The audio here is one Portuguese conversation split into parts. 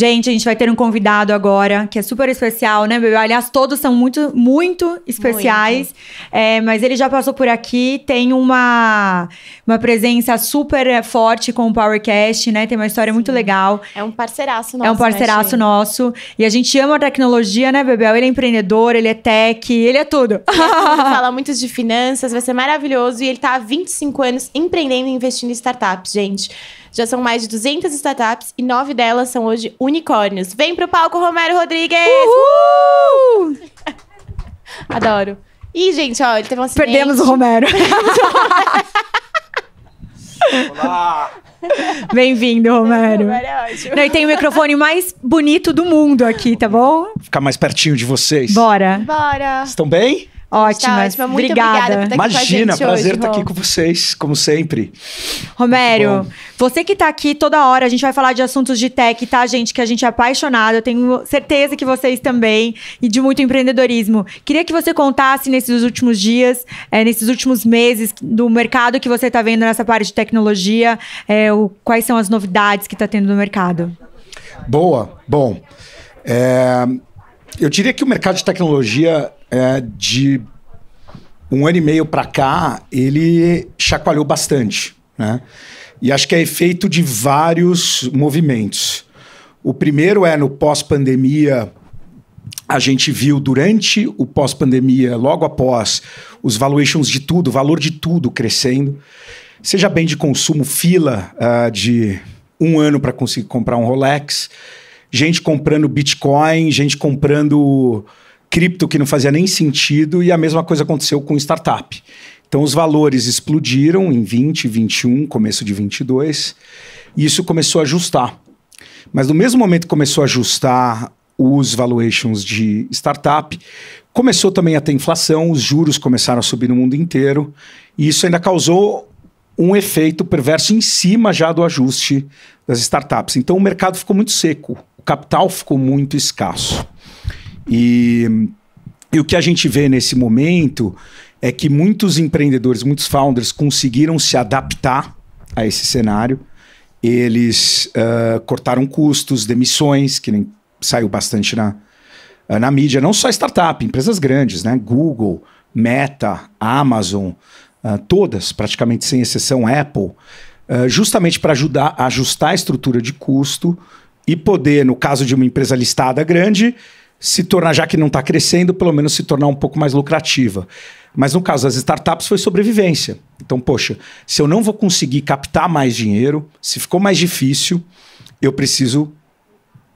Gente, a gente vai ter um convidado agora, que é super especial, né, Bebê? Aliás, todos são muito, muito especiais. Muito. É, mas ele já passou por aqui, tem uma, uma presença super forte com o PowerCast, né? Tem uma história Sim. muito legal. É um parceiraço nosso. É um né, parceiraço né, nosso. E a gente ama a tecnologia, né, Bebel? Ele é empreendedor, ele é tech, ele é tudo. Ele é fala muito de finanças, vai ser maravilhoso. E ele tá há 25 anos empreendendo e investindo em startups, gente. Já são mais de 200 startups e nove delas são hoje unicórnios. Vem pro palco, Romero Rodrigues! Uhul! Adoro. Ih, gente, ó, ele teve um acidente. Perdemos o Romero. Olá! Bem-vindo, Romero. Romero é ótimo. Não, e tem o microfone mais bonito do mundo aqui, tá bom? Ficar mais pertinho de vocês. Bora. Bora. Estão bem? Ótimas. Tá Muito obrigada. obrigada por estar aqui Imagina, com a prazer estar tá aqui com vocês, como sempre. Romério, você que está aqui toda hora, a gente vai falar de assuntos de tech, tá, gente? Que a gente é apaixonado. Eu tenho certeza que vocês também, e de muito empreendedorismo. Queria que você contasse nesses últimos dias, é, nesses últimos meses, do mercado que você está vendo nessa parte de tecnologia, é, o, quais são as novidades que está tendo no mercado. Boa, bom. É, eu diria que o mercado de tecnologia é, de um ano e meio para cá, ele chacoalhou bastante. Né? E acho que é efeito de vários movimentos. O primeiro é no pós-pandemia, a gente viu durante o pós-pandemia, logo após, os valuations de tudo, o valor de tudo crescendo. Seja bem de consumo, fila uh, de um ano para conseguir comprar um Rolex, gente comprando Bitcoin, gente comprando cripto que não fazia nem sentido, e a mesma coisa aconteceu com startup. Então os valores explodiram em 20, 21, começo de 22, e isso começou a ajustar. Mas no mesmo momento que começou a ajustar os valuations de startup, começou também a ter inflação, os juros começaram a subir no mundo inteiro, e isso ainda causou um efeito perverso em cima já do ajuste das startups. Então o mercado ficou muito seco, o capital ficou muito escasso. E, e o que a gente vê nesse momento é que muitos empreendedores, muitos founders conseguiram se adaptar a esse cenário. Eles uh, cortaram custos, demissões, que nem saiu bastante na, na mídia, não só startup, empresas grandes, né? Google, Meta, Amazon, uh, todas, praticamente sem exceção, Apple, uh, justamente para ajudar a ajustar a estrutura de custo e poder, no caso de uma empresa listada grande, se tornar, já que não está crescendo, pelo menos se tornar um pouco mais lucrativa. Mas no caso das startups foi sobrevivência. Então, poxa, se eu não vou conseguir captar mais dinheiro, se ficou mais difícil, eu preciso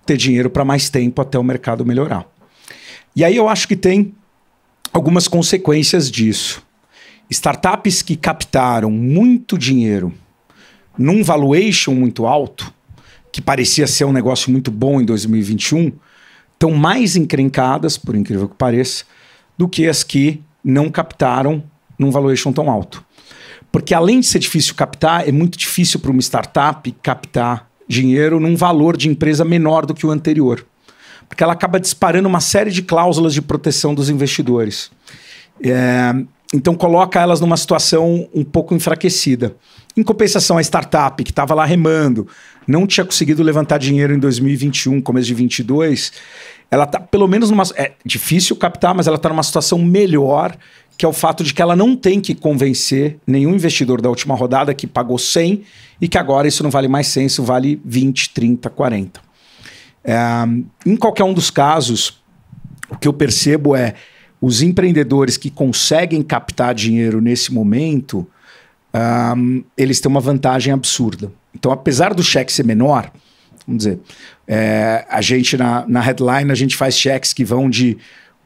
ter dinheiro para mais tempo até o mercado melhorar. E aí eu acho que tem algumas consequências disso. Startups que captaram muito dinheiro num valuation muito alto, que parecia ser um negócio muito bom em 2021, estão mais encrencadas, por incrível que pareça, do que as que não captaram num valuation tão alto. Porque além de ser difícil captar, é muito difícil para uma startup captar dinheiro num valor de empresa menor do que o anterior. Porque ela acaba disparando uma série de cláusulas de proteção dos investidores. É, então coloca elas numa situação um pouco enfraquecida. Em compensação, a startup que estava lá remando, não tinha conseguido levantar dinheiro em 2021, começo de 22, ela está pelo menos numa. É difícil captar, mas ela está numa situação melhor, que é o fato de que ela não tem que convencer nenhum investidor da última rodada que pagou 100 e que agora isso não vale mais 100, isso vale 20, 30, 40. É, em qualquer um dos casos, o que eu percebo é os empreendedores que conseguem captar dinheiro nesse momento, um, eles têm uma vantagem absurda. Então, apesar do cheque ser menor, vamos dizer, é, a gente na, na headline a gente faz cheques que vão de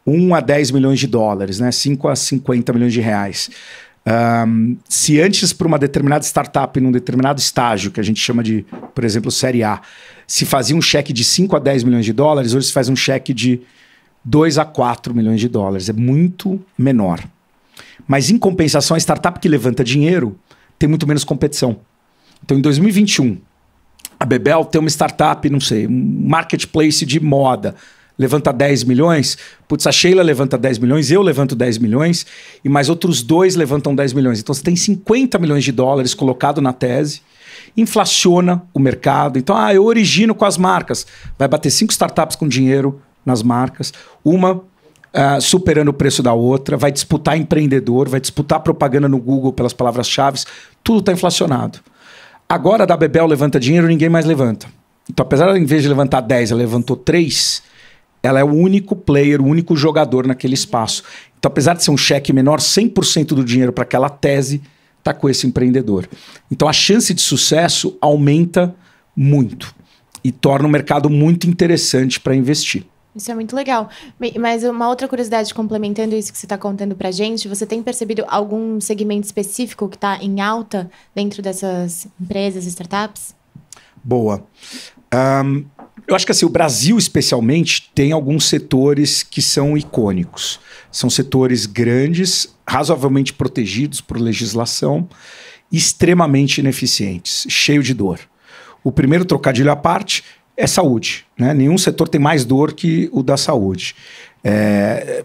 1 a 10 milhões de dólares, né? 5 a 50 milhões de reais. Um, se antes para uma determinada startup, num determinado estágio, que a gente chama de, por exemplo, Série A, se fazia um cheque de 5 a 10 milhões de dólares, hoje se faz um cheque de 2 a 4 milhões de dólares. É muito menor. Mas, em compensação, a startup que levanta dinheiro tem muito menos competição. Então, em 2021, a Bebel tem uma startup, não sei, um marketplace de moda. Levanta 10 milhões, putz, a Sheila levanta 10 milhões, eu levanto 10 milhões, e mais outros dois levantam 10 milhões. Então você tem 50 milhões de dólares colocado na tese, inflaciona o mercado. Então, ah, eu origino com as marcas. Vai bater cinco startups com dinheiro, nas marcas. Uma Uh, superando o preço da outra, vai disputar empreendedor, vai disputar propaganda no Google pelas palavras-chave, tudo está inflacionado. Agora a da Bebel levanta dinheiro, ninguém mais levanta. Então, apesar de, em vez de levantar 10, ela levantou 3, ela é o único player, o único jogador naquele espaço. Então, apesar de ser um cheque menor, 100% do dinheiro para aquela tese está com esse empreendedor. Então, a chance de sucesso aumenta muito e torna o mercado muito interessante para investir. Isso é muito legal. Mas uma outra curiosidade, complementando isso que você está contando para gente, você tem percebido algum segmento específico que está em alta dentro dessas empresas, startups? Boa. Um, eu acho que assim, o Brasil, especialmente, tem alguns setores que são icônicos. São setores grandes, razoavelmente protegidos por legislação, extremamente ineficientes, cheio de dor. O primeiro trocadilho à parte, é saúde. Né? Nenhum setor tem mais dor que o da saúde. É,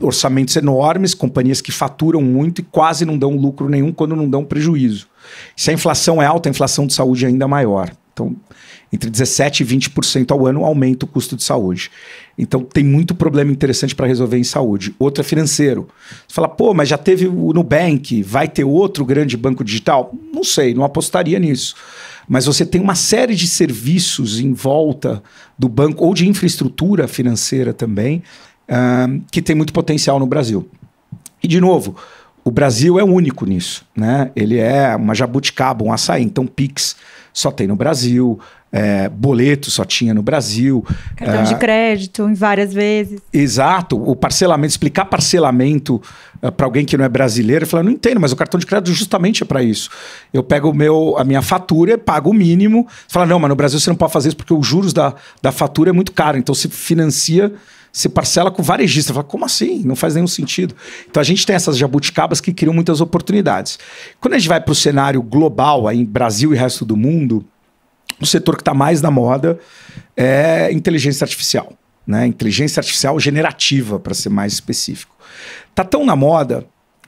orçamentos enormes, companhias que faturam muito e quase não dão lucro nenhum quando não dão prejuízo. Se a inflação é alta, a inflação de saúde é ainda maior. Então, entre 17% e 20% ao ano aumenta o custo de saúde. Então, tem muito problema interessante para resolver em saúde. Outro é financeiro. Você fala, pô, mas já teve o Nubank, vai ter outro grande banco digital? Não sei, não apostaria nisso mas você tem uma série de serviços em volta do banco, ou de infraestrutura financeira também, uh, que tem muito potencial no Brasil. E, de novo, o Brasil é único nisso. Né? Ele é uma jabuticaba, um açaí. Então, PIX só tem no Brasil é, boleto só tinha no Brasil. Cartão é, de crédito, em várias vezes. Exato, o parcelamento, explicar parcelamento é, eh, para alguém que não é brasileiro, falar, não entendo, mas o cartão de crédito justamente é para isso. Eu pego o meu, a minha fatura, pago o mínimo, fala, não, mas no Brasil você não pode fazer isso porque os juros da, da fatura é muito caro, então se financia se parcela com o varejista. Fala, como assim? Não faz nenhum sentido. Então a gente tem essas jabuticabas que criam muitas oportunidades. Quando a gente vai para o cenário global, aí, Brasil e resto do mundo, o setor que está mais na moda é inteligência artificial. Né? Inteligência artificial generativa, para ser mais específico. Está tão na moda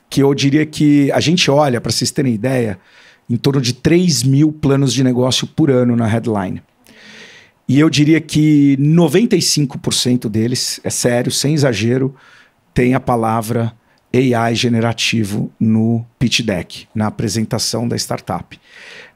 que eu diria que a gente olha, para vocês terem ideia, em torno de 3 mil planos de negócio por ano na headline. E eu diria que 95% deles, é sério, sem exagero, tem a palavra AI generativo no pitch deck, na apresentação da startup.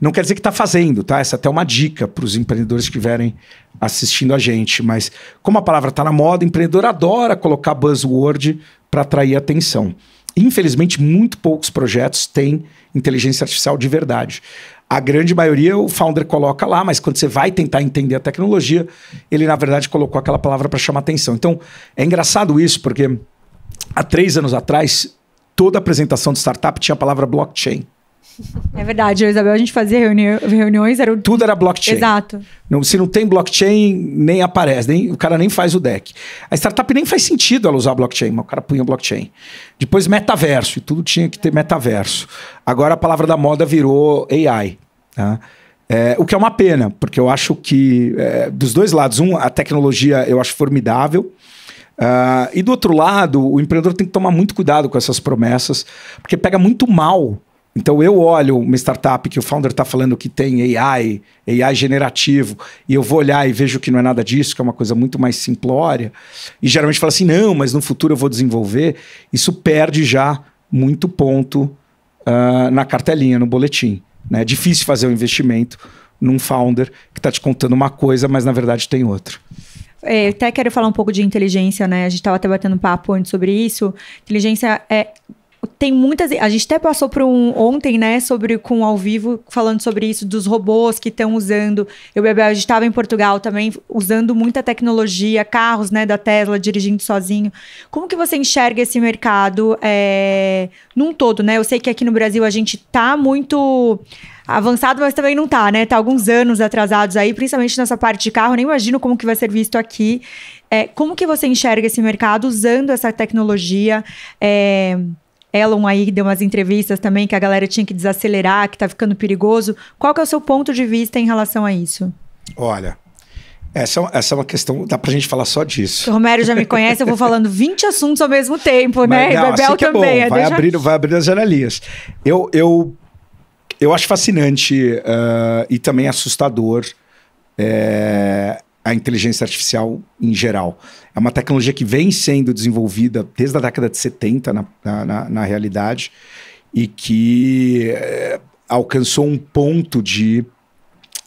Não quer dizer que está fazendo, tá? Essa é até uma dica para os empreendedores que estiverem assistindo a gente, mas como a palavra está na moda, o empreendedor adora colocar buzzword para atrair atenção. Infelizmente, muito poucos projetos têm inteligência artificial de verdade. A grande maioria o founder coloca lá, mas quando você vai tentar entender a tecnologia, ele na verdade colocou aquela palavra para chamar atenção. Então, é engraçado isso, porque há três anos atrás, toda apresentação de startup tinha a palavra blockchain. É verdade, eu, Isabel, a gente fazia reuni reuniões, era o... Tudo era blockchain. Exato. Não, se não tem blockchain, nem aparece, nem, o cara nem faz o deck. A startup nem faz sentido ela usar blockchain, mas o cara punha blockchain. Depois metaverso, e tudo tinha que ter metaverso. Agora a palavra da moda virou AI. Tá? É, o que é uma pena, porque eu acho que, é, dos dois lados, um, a tecnologia eu acho formidável, Uh, e do outro lado, o empreendedor tem que tomar muito cuidado com essas promessas, porque pega muito mal. Então eu olho uma startup que o founder está falando que tem AI, AI generativo, e eu vou olhar e vejo que não é nada disso, que é uma coisa muito mais simplória, e geralmente fala assim, não, mas no futuro eu vou desenvolver, isso perde já muito ponto uh, na cartelinha, no boletim. Né? É difícil fazer um investimento num founder que está te contando uma coisa, mas na verdade tem outra. É, até quero falar um pouco de inteligência, né? A gente estava até batendo papo antes sobre isso. Inteligência é tem muitas. A gente até passou por um ontem, né, sobre com ao vivo, falando sobre isso, dos robôs que estão usando. Eu bebê Bebel, a gente estava em Portugal também, usando muita tecnologia, carros, né, da Tesla, dirigindo sozinho. Como que você enxerga esse mercado é, num todo, né? Eu sei que aqui no Brasil a gente tá muito avançado, mas também não tá, né? Tá alguns anos atrasados aí, principalmente nessa parte de carro. Nem imagino como que vai ser visto aqui. É, como que você enxerga esse mercado usando essa tecnologia? É, Elon aí deu umas entrevistas também que a galera tinha que desacelerar, que tá ficando perigoso. Qual que é o seu ponto de vista em relação a isso? Olha, essa, é essa é uma questão, dá pra gente falar só disso. O Romero já me conhece, eu vou falando 20 assuntos ao mesmo tempo, né? não, e Bebel assim é também. É vai, deixa... vai abrir as janelinhas. Eu, eu, eu acho fascinante uh, e também assustador é, a inteligência artificial em geral. É uma tecnologia que vem sendo desenvolvida desde a década de 70, na, na, na realidade, e que é, alcançou um ponto de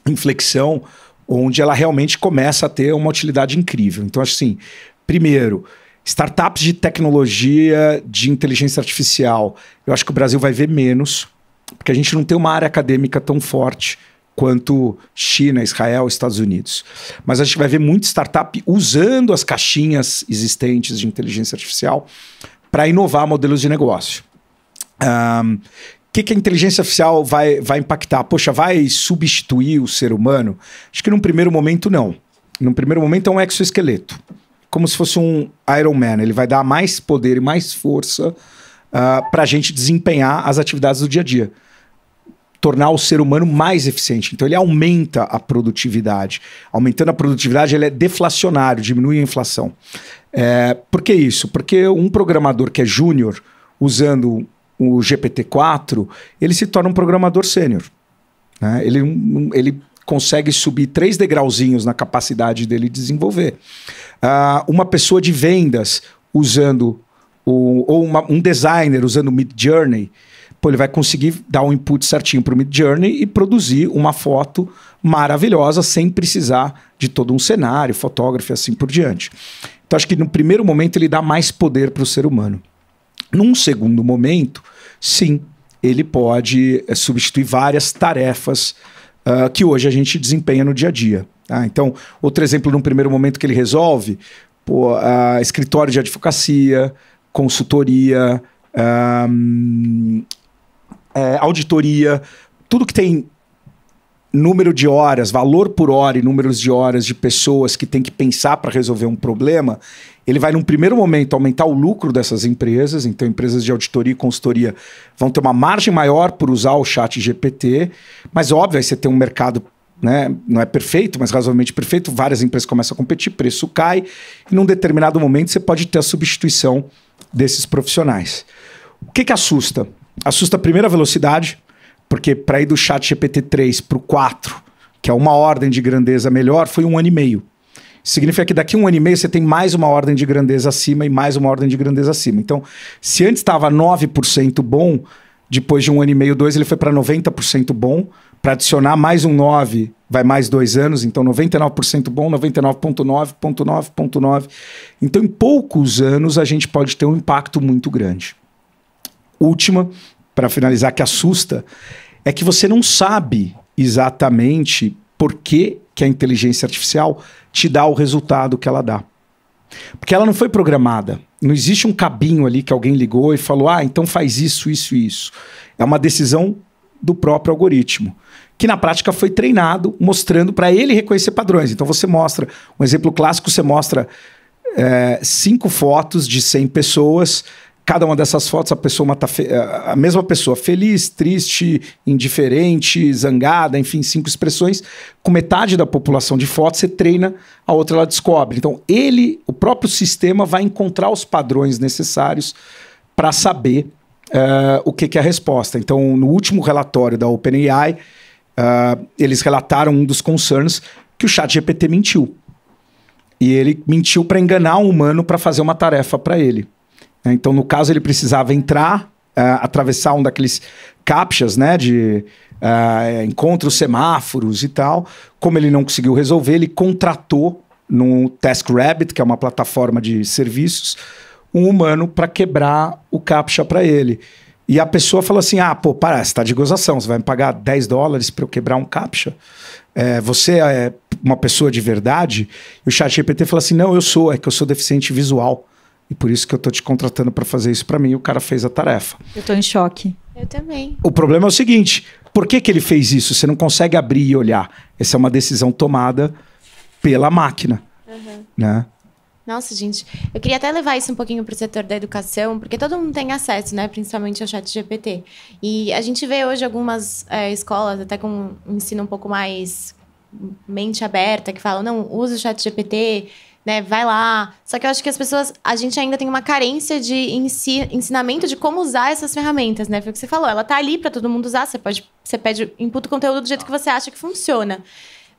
inflexão onde ela realmente começa a ter uma utilidade incrível. Então, assim, primeiro, startups de tecnologia de inteligência artificial, eu acho que o Brasil vai ver menos, porque a gente não tem uma área acadêmica tão forte quanto China, Israel, Estados Unidos. Mas a gente vai ver muita startup usando as caixinhas existentes de inteligência artificial para inovar modelos de negócio. O que, que a inteligência artificial vai, vai impactar? Poxa, vai substituir o ser humano? Acho que num primeiro momento não. Num primeiro momento é um exoesqueleto, como se fosse um Iron Man. Ele vai dar mais poder e mais força uh, ah, para a gente desempenhar as atividades do dia a dia tornar o ser humano mais eficiente. Então ele aumenta a produtividade. Aumentando a produtividade, ele é deflacionário, diminui a inflação. É, por que isso? Porque um programador que é júnior, usando o GPT-4, ele se torna um programador sênior. Né? Ele, ele consegue subir três degrauzinhos na capacidade dele desenvolver. Uh, uma pessoa de vendas usando, o, ou uma, um designer usando Mid Journey, pô, ele vai conseguir dar um input certinho para o Mid Journey e produzir uma foto maravilhosa sem precisar de todo um cenário, fotógrafo e assim por diante. Então acho que no primeiro momento ele dá mais poder para o ser humano. Num segundo momento, sim, ele pode é, substituir várias tarefas uh, que hoje a gente desempenha no dia a dia. Tá? Então, outro exemplo, num primeiro momento que ele resolve, pô, uh, escritório de advocacia, consultoria, um, ah, é, auditoria, tudo que tem número de horas, valor por hora e números de horas de pessoas que tem que pensar para resolver um problema, ele vai, num primeiro momento, aumentar o lucro dessas empresas. Então, empresas de auditoria e consultoria vão ter uma margem maior por usar o chat GPT. Mas, óbvio, aí você tem um mercado né? não é perfeito, mas razoavelmente perfeito, várias empresas começam a competir, preço cai, e num determinado momento você pode ter a substituição desses profissionais. O que, que assusta assusta a primeira velocidade, porque para ir do chat GPT-3 para o 4, que é uma ordem de grandeza melhor, foi um ano e meio. Significa que daqui a um ano e meio você tem mais uma ordem de grandeza acima e mais uma ordem de grandeza acima. Então, se antes estava 9% bom, depois de um ano e meio, dois, ele foi para 90% bom. Para adicionar mais um 9, vai mais dois anos, então 99% bom, 99,9, 9,9. Então, em poucos anos, a gente pode ter um impacto muito grande última, para finalizar, que assusta, é que você não sabe exatamente por que, que a inteligência artificial te dá o resultado que ela dá. Porque ela não foi programada. Não existe um cabinho ali que alguém ligou e falou: ah, então faz isso, isso e isso. É uma decisão do próprio algoritmo, que na prática foi treinado mostrando para ele reconhecer padrões. Então você mostra, um exemplo clássico, você mostra é, cinco fotos de 100 pessoas cada uma dessas fotos a pessoa a mesma pessoa feliz, triste, indiferente, zangada, enfim, cinco expressões. Com metade da população de fotos você treina, a outra ela descobre. Então ele, o próprio sistema vai encontrar os padrões necessários para saber uh, o que, que, é a resposta. Então no último relatório da OpenAI uh, eles relataram um dos concerns que o chat GPT mentiu. E ele mentiu para enganar um humano para fazer uma tarefa para ele. Né? Então, no caso, ele precisava entrar, uh, atravessar um daqueles captchas, né, de uh, encontros semáforos e tal. Como ele não conseguiu resolver, ele contratou no TaskRabbit, que é uma plataforma de serviços, um humano para quebrar o captcha para ele. E a pessoa falou assim: ah, pô, para, você está de gozação, você vai me pagar 10 dólares para eu quebrar um captcha? É, você é uma pessoa de verdade? E o ChatGPT falou assim: não, eu sou, é que eu sou deficiente visual. E por isso que eu tô te contratando para fazer isso para mim. o cara fez a tarefa. Eu tô em choque. Eu também. O problema é o seguinte: por que, que ele fez isso? Você não consegue abrir e olhar. Essa é uma decisão tomada pela máquina. Uhum. Né? Nossa, gente, eu queria até levar isso um pouquinho para o setor da educação, porque todo mundo tem acesso, né? Principalmente ao chat GPT. E a gente vê hoje algumas é, escolas, até com um ensino um pouco mais mente aberta, que falam, não, usa o chat GPT, né? Vai lá. Só que eu acho que as pessoas, a gente ainda tem uma carência de ensi, ensinamento de como usar essas ferramentas, né? Foi o que você falou. Ela tá ali para todo mundo usar. Você pode, você pede, imputa o conteúdo do jeito que você acha que funciona.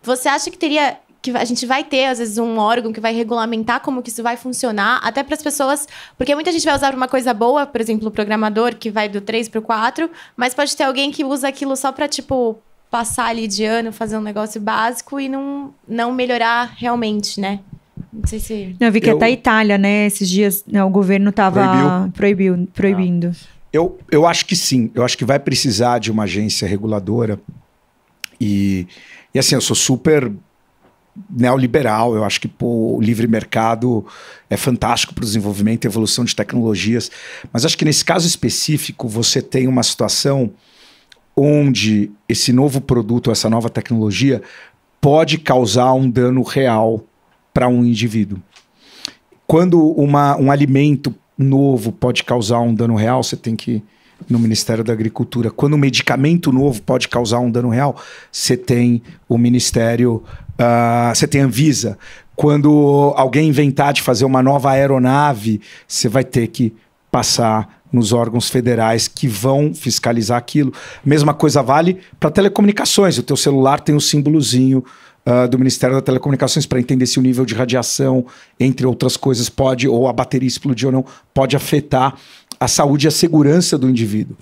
Você acha que teria que a gente vai ter às vezes um órgão que vai regulamentar como que isso vai funcionar, até para as pessoas, porque muita gente vai usar uma coisa boa, por exemplo, o programador que vai do 3 para o 4, mas pode ter alguém que usa aquilo só para tipo passar ali de ano, fazer um negócio básico e não não melhorar realmente, né? Não sei se. Não, eu vi que eu, até a Itália, né, esses dias, né, o governo estava proibiu. proibindo. Ah. Eu, eu acho que sim. Eu acho que vai precisar de uma agência reguladora. E, e assim, eu sou super neoliberal. Eu acho que pô, o livre mercado é fantástico para o desenvolvimento e evolução de tecnologias. Mas acho que nesse caso específico, você tem uma situação onde esse novo produto, essa nova tecnologia, pode causar um dano real para um indivíduo. Quando uma, um alimento novo pode causar um dano real, você tem que ir no Ministério da Agricultura. Quando um medicamento novo pode causar um dano real, você tem o Ministério, ah, você tem a Anvisa. Quando alguém inventar de fazer uma nova aeronave, você vai ter que passar nos órgãos federais que vão fiscalizar aquilo. Mesma coisa vale para telecomunicações. O teu celular tem um símbolozinho uh, do Ministério da Telecomunicações para entender se o nível de radiação, entre outras coisas, pode, ou a bateria explodir ou não, pode afetar a saúde e a segurança do indivíduo.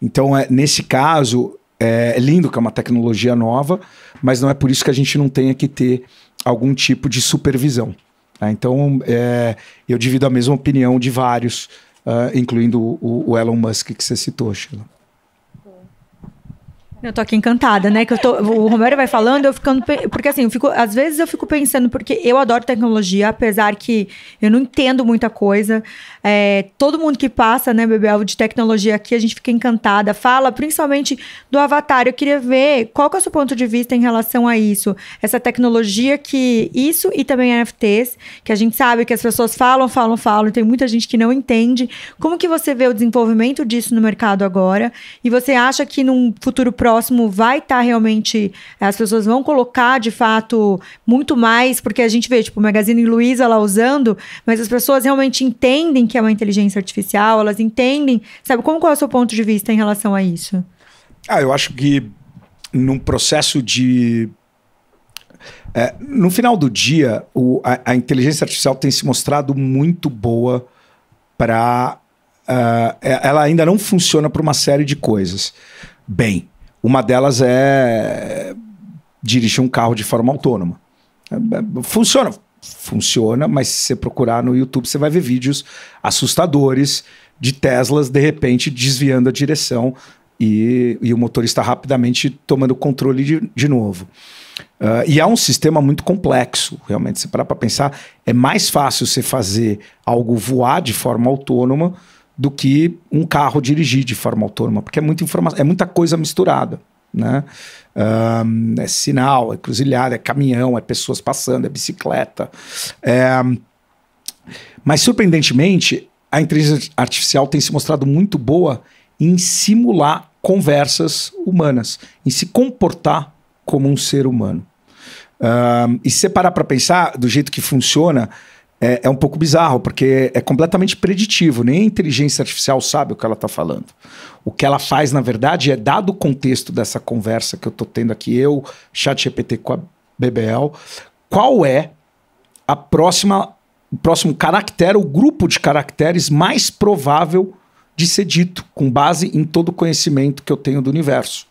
Então, é, nesse caso, é, é lindo que é uma tecnologia nova, mas não é por isso que a gente não tenha que ter algum tipo de supervisão. Tá? Então, é, eu divido a mesma opinião de vários, uh, incluindo o, o Elon Musk que você citou, Sheila. Eu tô aqui encantada, né? Que eu tô, o Romero vai falando, eu ficando. Porque assim, eu fico, às vezes eu fico pensando, porque eu adoro tecnologia, apesar que eu não entendo muita coisa. É, todo mundo que passa, né, Bebel, de tecnologia aqui, a gente fica encantada. Fala principalmente do avatar. Eu queria ver qual que é o seu ponto de vista em relação a isso. Essa tecnologia que. Isso e também NFTs, que a gente sabe que as pessoas falam, falam, falam, tem muita gente que não entende. Como que você vê o desenvolvimento disso no mercado agora? E você acha que num futuro próximo próximo vai estar tá realmente. As pessoas vão colocar, de fato, muito mais, porque a gente vê, tipo, o Magazine Luiza lá usando, mas as pessoas realmente entendem que é uma inteligência artificial, elas entendem. Sabe, como qual é o seu ponto de vista em relação a isso? Ah, eu acho que num processo de. É, no final do dia, o, a, a, inteligência artificial tem se mostrado muito boa para. Uh, ah, é, ela ainda não funciona para uma série de coisas. Bem, uma delas é dirigir um carro de forma autônoma. É, é, funciona, funciona, mas se você procurar no YouTube, você vai ver vídeos assustadores de Teslas de repente desviando a direção e, e o motorista rapidamente tomando controle de, de novo. Uh, e é um sistema muito complexo, realmente. Se parar para pensar, é mais fácil você fazer algo voar de forma autônoma do que um carro dirigir de forma autônoma, porque é muita informação, é muita coisa misturada. Né? Um, é sinal, é cruzilhada, é caminhão, é pessoas passando, é bicicleta. É... Mas, surpreendentemente, a inteligência artificial tem se mostrado muito boa em simular conversas humanas, em se comportar como um ser humano. Um, e se você parar para pensar do jeito que funciona, é, é um pouco bizarro, porque é completamente preditivo. Nem a inteligência artificial sabe o que ela está falando. O que ela faz, na verdade, é dado o contexto dessa conversa que eu estou tendo aqui, eu, chat GPT com a BBL, qual é a próxima, o próximo caractere, o grupo de caracteres mais provável de ser dito, com base em todo o conhecimento que eu tenho do universo.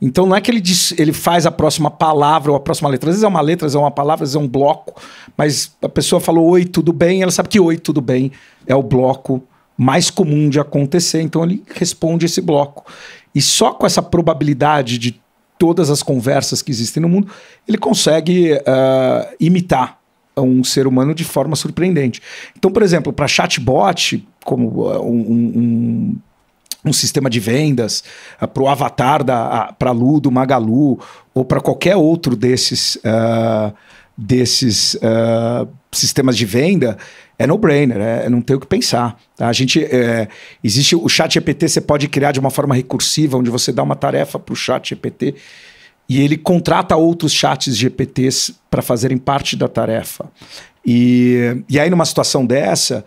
Então não é que ele, diz, ele faz a próxima palavra ou a próxima letra. Às vezes é uma letra, às vezes é uma palavra, às vezes é um bloco. Mas a pessoa falou oi, tudo bem, ela sabe que oi, tudo bem é o bloco mais comum de acontecer. Então ele responde esse bloco. E só com essa probabilidade de todas as conversas que existem no mundo, ele consegue uh, imitar um ser humano de forma surpreendente. Então, por exemplo, para chatbot, como ah, um, um um sistema de vendas uh, ah, para o avatar da para Ludo, Magalu ou para qualquer outro desses uh, desses uh, sistemas de venda é no-brainer, é, não tem o que pensar. Tá? A gente é, existe o chat GPT, você pode criar de uma forma recursiva, onde você dá uma tarefa para o chat GPT e ele contrata outros chats GPTs para fazerem parte da tarefa. E, e aí numa situação dessa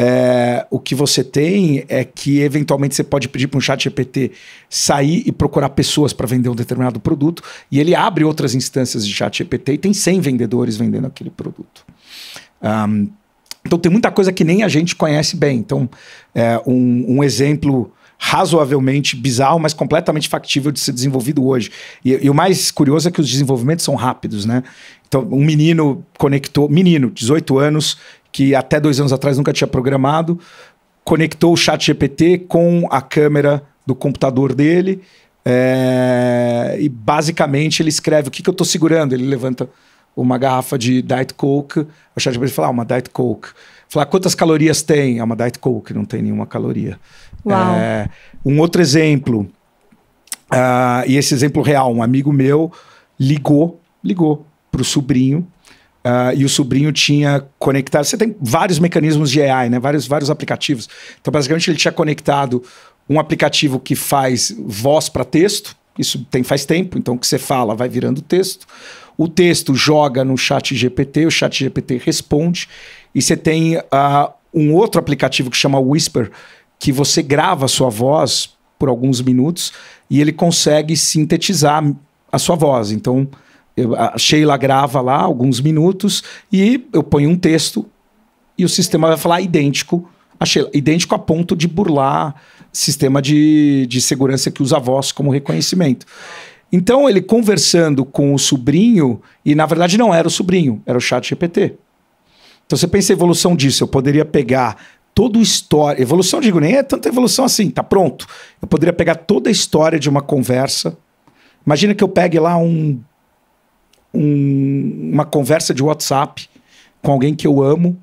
é, o que você tem é que eventualmente você pode pedir para um chat GPT sair e procurar pessoas para vender um determinado produto e ele abre outras instâncias de chat GPT e tem 100 vendedores vendendo aquele produto. Um, então tem muita coisa que nem a gente conhece bem. Então é, um, um exemplo razoavelmente bizarro, mas completamente factível de ser desenvolvido hoje. E, e, o mais curioso é que os desenvolvimentos são rápidos, né? Então, um menino conectou, menino, 18 anos, que até dois anos atrás nunca tinha programado, conectou o chat GPT com a câmera do computador dele é, e basicamente ele escreve o que, que eu estou segurando. Ele levanta uma garrafa de Diet Coke, o chat GPT fala, ah, uma Diet Coke. Falar quantas calorias tem? É uma Diet Coke, não tem nenhuma caloria. É, um outro exemplo, uh, e esse exemplo real, um amigo meu ligou, ligou para o sobrinho Uh, e o sobrinho tinha conectado. Você tem vários mecanismos de AI, né? Vários, vários aplicativos. Então, basicamente, ele tinha conectado um aplicativo que faz voz para texto. Isso tem faz tempo, então o que você fala vai virando texto. O texto joga no chat GPT, o chat GPT responde. E você tem uh, um outro aplicativo que chama Whisper, que você grava a sua voz por alguns minutos e ele consegue sintetizar a sua voz. Então, eu, a Sheila grava lá alguns minutos e eu ponho um texto e o sistema vai falar idêntico a Sheila. Idêntico a ponto de burlar sistema de, de segurança que usa a voz como reconhecimento. Então ele conversando com o sobrinho, e na verdade não era o sobrinho, era o chat GPT. Então você pensa a evolução disso, eu poderia pegar toda a história, evolução digo, nem é tanta evolução assim, tá pronto. Eu poderia pegar toda a história de uma conversa. Imagina que eu pegue lá um um, uma conversa de WhatsApp com alguém que eu amo,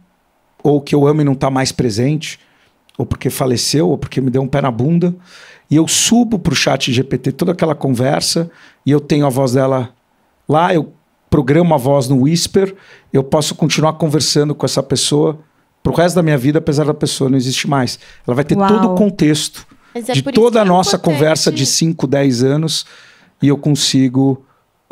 ou que eu amo e não está mais presente, ou porque faleceu, ou porque me deu um pé na bunda, e eu subo para o chat GPT toda aquela conversa, e eu tenho a voz dela lá, eu programo a voz no Whisper, eu posso continuar conversando com essa pessoa o resto da minha vida, apesar da pessoa não existir mais. Ela vai ter Uau. todo o contexto é de toda é a nossa importante. conversa de 5, 10 anos e eu consigo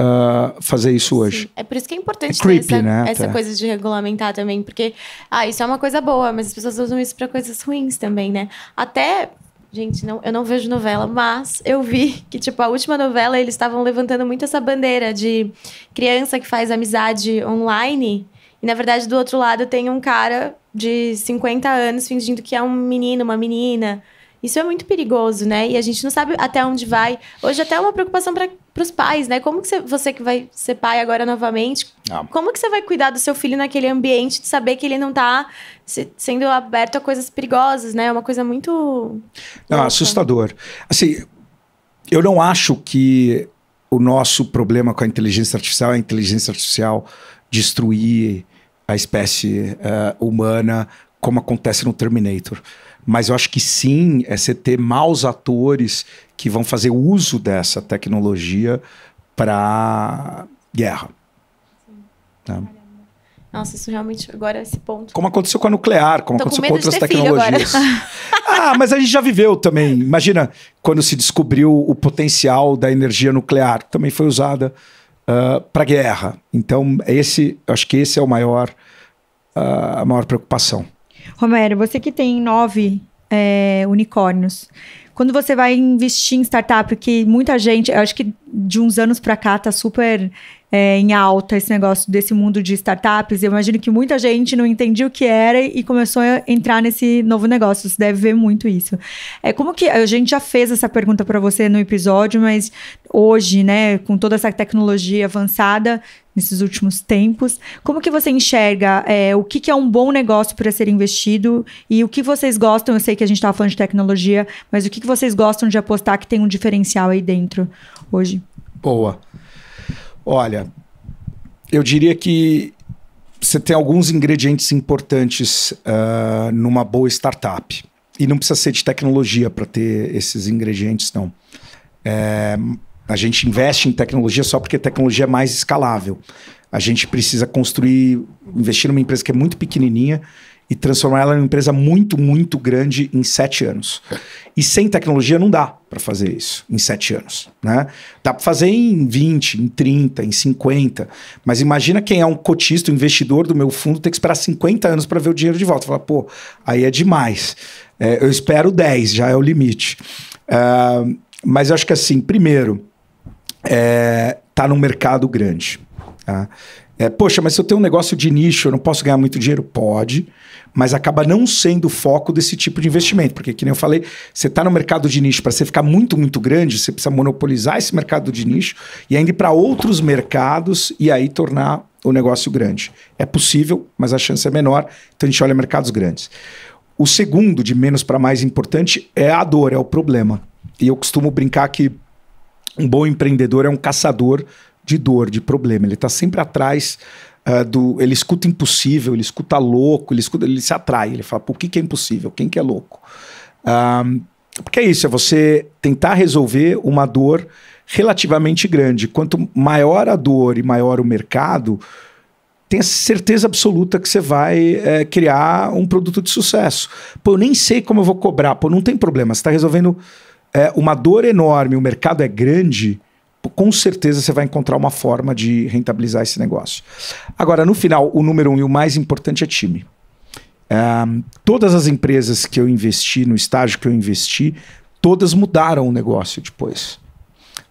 ah, fazer isso hoje. Sim. É por isso que é importante é creepy, essa, né? essa coisa de regulamentar também, porque ah, isso é uma coisa boa, mas as pessoas usam isso para coisas ruins também, né? Até Gente, não, eu não vejo novela, mas eu vi que, tipo, a última novela eles estavam levantando muito essa bandeira de criança que faz amizade online. E, na verdade, do outro lado tem um cara de 50 anos fingindo que é um menino, uma menina. Isso é muito perigoso, né? E a gente não sabe até onde vai. Hoje até é uma preocupação para para os pais, né? Como que você, você, que vai ser pai agora novamente, ah. como que você vai cuidar do seu filho naquele ambiente de saber que ele não está se, sendo aberto a coisas perigosas, né? É uma coisa muito não, assustador. Assim, eu não acho que o nosso problema com a inteligência artificial é a inteligência artificial destruir a espécie uh, humana como acontece no Terminator. Mas eu acho que sim, é você ter maus atores que vão fazer uso dessa tecnologia para guerra. Sim. Né? Nossa, isso realmente agora é esse ponto. Como aconteceu com a nuclear, como Tô aconteceu com, com outras tecnologias. ah, mas a gente já viveu também. Imagina quando se descobriu o potencial da energia nuclear, também foi usada uh, ah, para guerra. Então, esse, acho que esse é o maior, uh, a maior preocupação. Romero, você que tem nove é, unicórnios, quando você vai investir em startup, que muita gente, eu acho que de uns anos para cá tá super é, em alta esse negócio desse mundo de startups. Eu imagino que muita gente não entendia o que era e começou a entrar nesse novo negócio. Você deve ver muito isso. É como que a gente já fez essa pergunta para você no episódio, mas hoje, né, com toda essa tecnologia avançada, nesses últimos tempos. Como que você enxerga é, o que, que, é um bom negócio para ser investido e o que vocês gostam? Eu sei que a gente estava falando de tecnologia, mas o que, que vocês gostam de apostar que tem um diferencial aí dentro hoje? Boa. Olha, eu diria que você tem alguns ingredientes importantes uh, numa boa startup. E não precisa ser de tecnologia para ter esses ingredientes, não. É, a gente investe em tecnologia só porque tecnologia é mais escalável. A gente precisa construir, investir numa empresa que é muito pequenininha e transformar ela numa empresa muito, muito grande em sete anos. E sem tecnologia não dá para fazer isso em sete anos. Né? Dá para fazer em 20, em 30, em 50. Mas imagina quem é um cotista, um investidor do meu fundo, ter que esperar 50 anos para ver o dinheiro de volta. Falar, pô, aí é demais. É, eu espero 10, já é o limite. Uh, mas eu acho que assim, primeiro, é, tá num mercado grande. Tá? É, poxa, mas se eu tenho um negócio de nicho, eu não posso ganhar muito dinheiro? Pode, mas acaba não sendo o foco desse tipo de investimento. Porque, como nem eu falei, você está no mercado de nicho, para você ficar muito, muito grande, você precisa monopolizar esse mercado de nicho e ainda ir para outros mercados e aí tornar o negócio grande. É possível, mas a chance é menor, então a gente olha mercados grandes. O segundo, de menos para mais importante, é a dor, é o problema. E eu costumo brincar que um bom empreendedor é um caçador de dor, de problema. Ele está sempre atrás uh, do. Ele escuta impossível, ele escuta louco, ele, escuta, ele se atrai. Ele fala: por que, que é impossível? Quem que é louco? porque é isso, é você tentar resolver uma dor relativamente grande. Quanto maior a dor e maior o mercado, tenha certeza absoluta que você vai é, criar um produto de sucesso. Pô, eu nem sei como eu vou cobrar. Pô, não tem problema, você está resolvendo é uma dor enorme, o mercado é grande, com certeza você vai encontrar uma forma de rentabilizar esse negócio. Agora, no final, o número um e o mais importante é time. É, todas as empresas que eu investi, no estágio que eu investi, todas mudaram o negócio depois.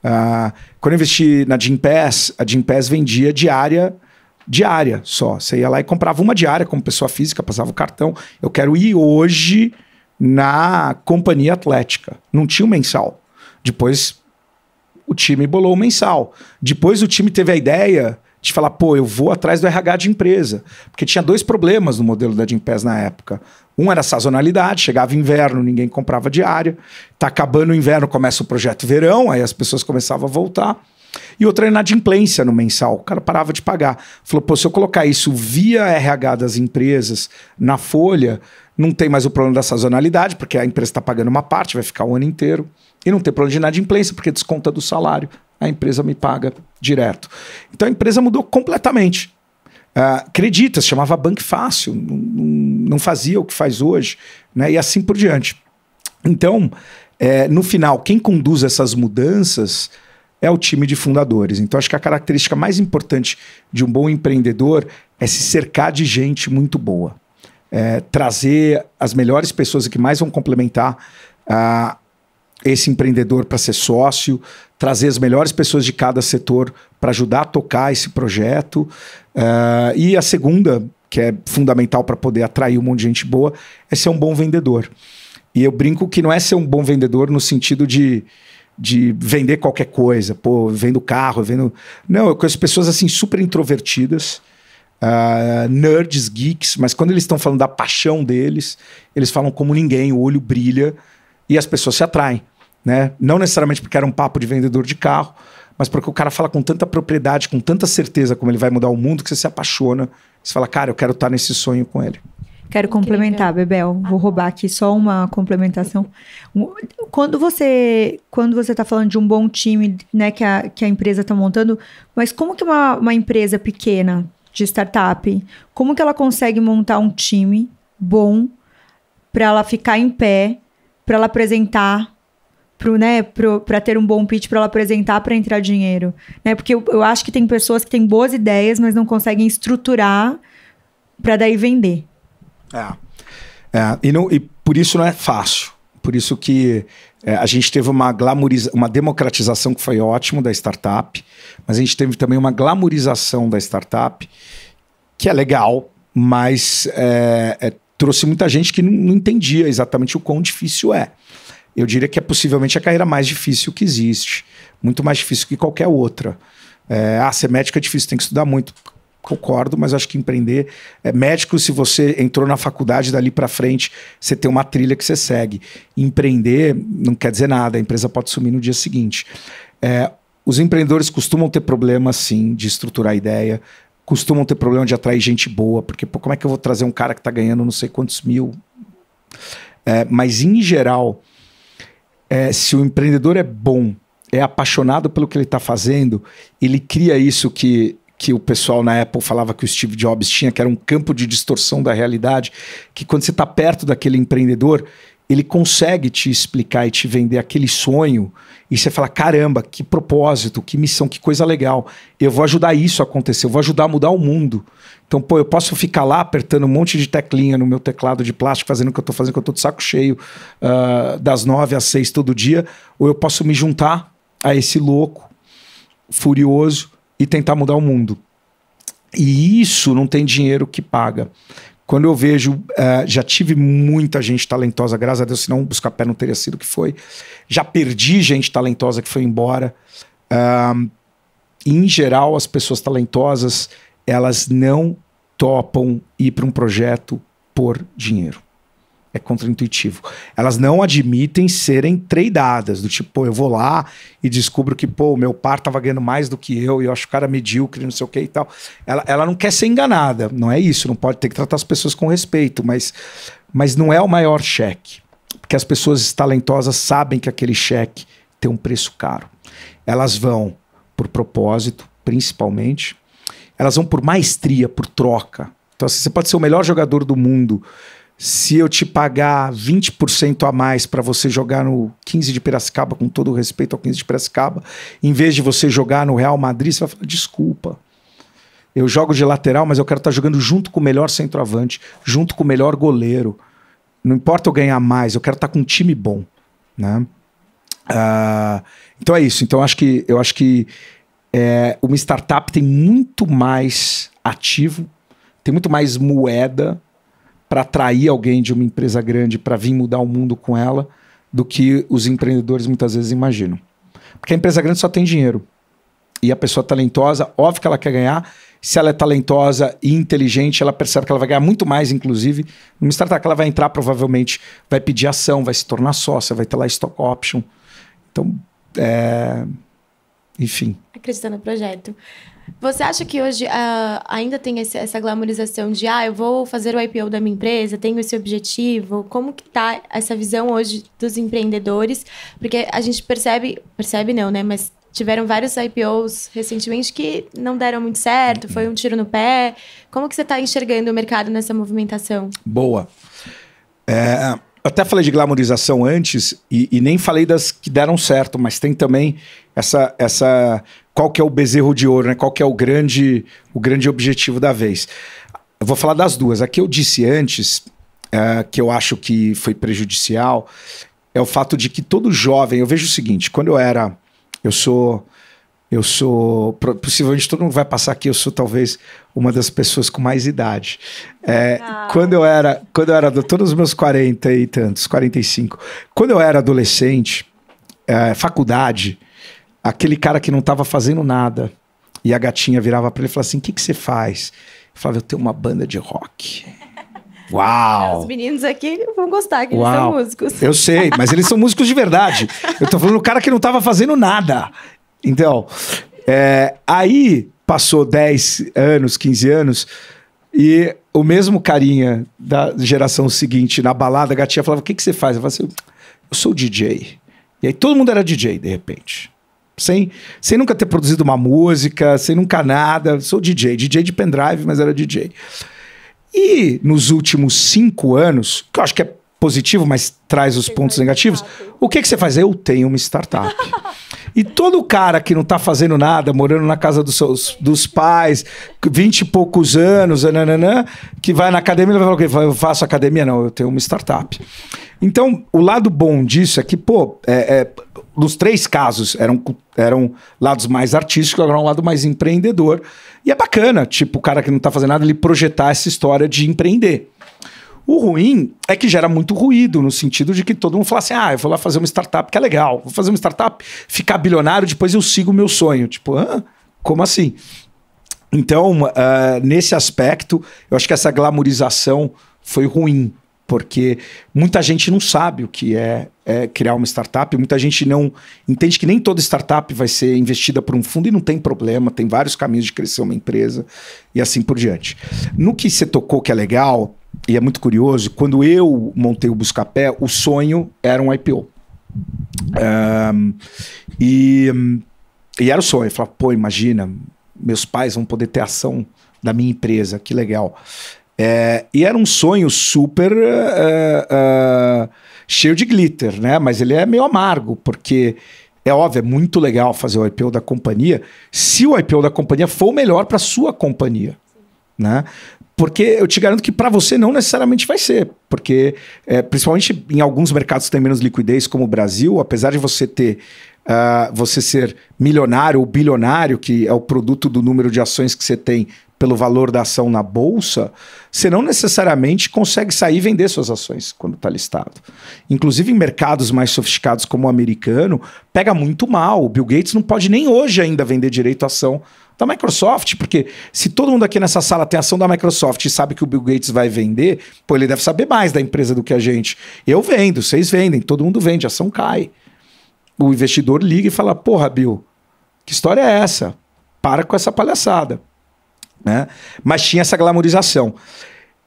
É, quando eu investi na Gimpass, a Gimpass vendia diária diária só. Você ia lá e comprava uma diária como pessoa física, passava o cartão. Eu quero ir hoje na Companhia Atlética. Não tinha o mensal. Depois o time bolou o mensal. Depois o time teve a ideia de falar, pô, eu vou atrás do RH de empresa. Porque tinha dois problemas no modelo da Gimpass na época. Um era sazonalidade, chegava inverno, ninguém comprava diária. Tá acabando o inverno, começa o projeto verão, aí as pessoas começavam a voltar. E outra era inadimplência no mensal, o cara parava de pagar. Falou, pô, se eu colocar isso via RH das empresas na folha, não tem mais o problema da sazonalidade, porque a empresa está pagando uma parte, vai ficar o ano inteiro. E não tem problema de inadimplência, porque desconta do salário. A empresa me paga direto. Então a empresa mudou completamente. Uh, acredita, se chamava Banco Fácil, não, não, fazia o que faz hoje, né? e assim por diante. Então, é, no final, quem conduz essas mudanças é o time de fundadores. Então, acho que a característica mais importante de um bom empreendedor é se cercar de gente muito boa é, trazer as melhores pessoas que mais vão complementar ah, esse empreendedor para ser sócio, trazer as melhores pessoas de cada setor para ajudar a tocar esse projeto. Ah, e a segunda, que é fundamental para poder atrair um monte de gente boa, é ser um bom vendedor. E eu brinco que não é ser um bom vendedor no sentido de, de vender qualquer coisa, pô, vendo carro, vendo. Não, eu conheço pessoas assim super introvertidas uh, nerds, geeks, mas quando eles estão falando da paixão deles, eles falam como ninguém, o olho brilha e as pessoas se atraem. Né? Não necessariamente porque era um papo de vendedor de carro, mas porque o cara fala com tanta propriedade, com tanta certeza como ele vai mudar o mundo, que você se apaixona. Você fala, cara, eu quero estar nesse sonho com ele. Quero complementar, Bebel. Vou roubar aqui só uma complementação. Quando você quando você está falando de um bom time, né, que a, que a empresa está montando, mas como que uma, uma empresa pequena de startup, como que ela consegue montar um time bom para ela ficar em pé, para ela apresentar para né, ter um bom pitch para ela apresentar para entrar dinheiro, né? Porque eu, eu acho que tem pessoas que têm boas ideias, mas não conseguem estruturar para daí vender. É. é. E, não, e por isso não é fácil. Por isso que é, a gente teve uma, glamoriza uma democratização que foi ótimo da startup, mas a gente teve também uma glamorização da startup, que é legal, mas é, é, trouxe muita gente que não, não entendia exatamente o quão difícil é. Eu diria que é possivelmente a carreira mais difícil que existe, muito mais difícil que qualquer outra. É, ah, ser médico é difícil, tem que estudar muito concordo, mas acho que empreender é médico se você entrou na faculdade dali para frente, você tem uma trilha que você segue. Empreender não quer dizer nada, a empresa pode sumir no dia seguinte. É, os empreendedores costumam ter problemas, sim, de estruturar a ideia, costumam ter problema de atrair gente boa, porque pô, como é que eu vou trazer um cara que está ganhando não sei quantos mil? É, mas, em geral, é, se o empreendedor é bom, é apaixonado pelo que ele está fazendo, ele cria isso que que o pessoal na Apple falava que o Steve Jobs tinha, que era um campo de distorção da realidade, que quando você está perto daquele empreendedor, ele consegue te explicar e te vender aquele sonho e você fala: caramba, que propósito, que missão, que coisa legal. Eu vou ajudar isso a acontecer, eu vou ajudar a mudar o mundo. Então, pô, eu posso ficar lá apertando um monte de teclinha no meu teclado de plástico, fazendo o que eu tô fazendo, que eu tô de saco cheio, uh, das nove às seis todo dia, ou eu posso me juntar a esse louco, furioso, e tentar mudar o mundo. E isso não tem dinheiro que paga. Quando eu vejo, uh, já tive muita gente talentosa, graças a Deus, senão o Buscapé não teria sido o que foi. Já perdi gente talentosa que foi embora. Uh, em geral, as pessoas talentosas, elas não topam ir para um projeto por dinheiro é contraintuitivo. Elas não admitem serem tradeadas, do tipo, pô, eu vou lá e descubro que, pô, meu par estava ganhando mais do que eu e eu acho o cara medíocre, não sei o que e tal. Ela, ela não quer ser enganada, não é isso, não pode ter que tratar as pessoas com respeito, mas, mas não é o maior cheque. Porque as pessoas talentosas sabem que aquele cheque tem um preço caro. Elas vão por propósito, principalmente, elas vão por maestria, por troca. Então, assim, você pode ser o melhor jogador do mundo se eu te pagar 20% a mais para você jogar no 15 de Piracicaba, com todo o respeito ao 15 de Piracicaba, em vez de você jogar no Real Madrid, você vai falar: desculpa. Eu jogo de lateral, mas eu quero estar tá jogando junto com o melhor centroavante, junto com o melhor goleiro. Não importa eu ganhar mais, eu quero estar tá com um time bom, né? Uh, então é isso. Então acho que eu acho que é, uma startup tem muito mais ativo, tem muito mais moeda para atrair alguém de uma empresa grande para vir mudar o mundo com ela do que os empreendedores muitas vezes imaginam. Porque a empresa grande só tem dinheiro. E a pessoa talentosa, óbvio que ela quer ganhar. Se ela é talentosa e inteligente, ela percebe que ela vai ganhar muito mais, inclusive. Numa startup, ela vai entrar, provavelmente, vai pedir ação, vai se tornar sócia, vai ter lá stock option. Então, é, enfim. Acreditando no projeto. Você acha que hoje uh, ainda tem esse, essa glamorização de, ah, eu vou fazer o IPO da minha empresa, tenho esse objetivo? Como que tá essa visão hoje dos empreendedores? Porque a gente percebe, percebe não, né? Mas tiveram vários IPOs recentemente que não deram muito certo, foi um tiro no pé. Como que você está enxergando o mercado nessa movimentação? Boa. É, até falei de glamorização antes e, e, nem falei das que deram certo, mas tem também essa essa qual que é o bezerro de ouro, né? Qual que é o grande o grande objetivo da vez? Eu vou falar das duas. A que eu disse antes, uh, que eu acho que foi prejudicial, é o fato de que todo jovem, eu vejo o seguinte, quando eu era, eu sou eu sou, possivelmente todo mundo vai passar aqui, eu sou talvez uma das pessoas com mais idade. É, ah. quando eu era, quando eu era, todos os meus 40 e tantos, 45, quando eu era adolescente, é, faculdade, aquele cara que não estava fazendo nada, e a gatinha virava para ele e falava assim: O que, que você faz? Eu falava: Eu tenho uma banda de rock. Uau! Os meninos aqui vão gostar, que Uau. eles são músicos. Eu sei, mas eles são músicos de verdade. Eu tô falando do cara que não tava fazendo nada. Então, é, aí passou 10 anos, 15 anos, e o mesmo carinha da geração seguinte, na balada, a gatinha falava: O que, que você faz? Eu falava assim: Eu sou DJ. E aí todo mundo era DJ, de repente. Sem, sem nunca ter produzido uma música, sem nunca nada. Sou DJ, DJ de pendrive, mas era DJ. E nos últimos cinco anos, que eu acho que é positivo, mas traz os pontos negativos, o que, que você faz? Eu tenho uma startup. E todo cara que não tá fazendo nada, morando na casa dos, seus, dos pais, vinte e poucos anos, nananã, que vai na academia, ele vai falar, eu faço academia? Não, eu tenho uma startup. Então, o lado bom disso é que, pô, é, é, nos três casos, eram, eram lados mais artísticos, agora é um lado mais empreendedor. E é bacana, tipo, o cara que não tá fazendo nada, ele projetar essa história de empreender. O ruim é que gera muito ruído, no sentido de que todo mundo fala assim: ah, eu vou lá fazer uma startup que é legal, vou fazer uma startup, ficar bilionário, depois eu sigo o meu sonho. Tipo, ah, como assim? Então, uh, nesse aspecto, eu acho que essa glamorização foi ruim, porque muita gente não sabe o que é, é, criar uma startup, muita gente não entende que nem toda startup vai ser investida por um fundo e não tem problema, tem vários caminhos de crescer uma empresa e assim por diante. No que você tocou que é legal, e é muito curioso, quando eu montei o Buscapé, o sonho era um IPO. Um, e, e era o sonho. Eu falava, pô, imagina, meus pais vão poder ter ação da minha empresa, que legal. É, e era um sonho super uh, uh, cheio de glitter, né? Mas ele é meio amargo, porque é óbvio, é muito legal fazer o IPO da companhia, se o IPO da companhia for o melhor para sua companhia. Né? Porque eu te garanto que para você não necessariamente vai ser. Porque, é, principalmente em alguns mercados que têm menos liquidez, como o Brasil, apesar de você ter. Uh, você ser milionário ou bilionário, que é o produto do número de ações que você tem pelo valor da ação na bolsa, você não necessariamente consegue sair e vender suas ações quando está listado. Inclusive em mercados mais sofisticados como o americano, pega muito mal. O Bill Gates não pode nem hoje ainda vender direito à ação da Microsoft, porque se todo mundo aqui nessa sala tem ação da Microsoft e sabe que o Bill Gates vai vender, pô, ele deve saber mais da empresa do que a gente. Eu vendo, vocês vendem, todo mundo vende, a ação cai. O investidor liga e fala: porra, Bill, que história é essa? Para com essa palhaçada né? Mas tinha essa glamorização.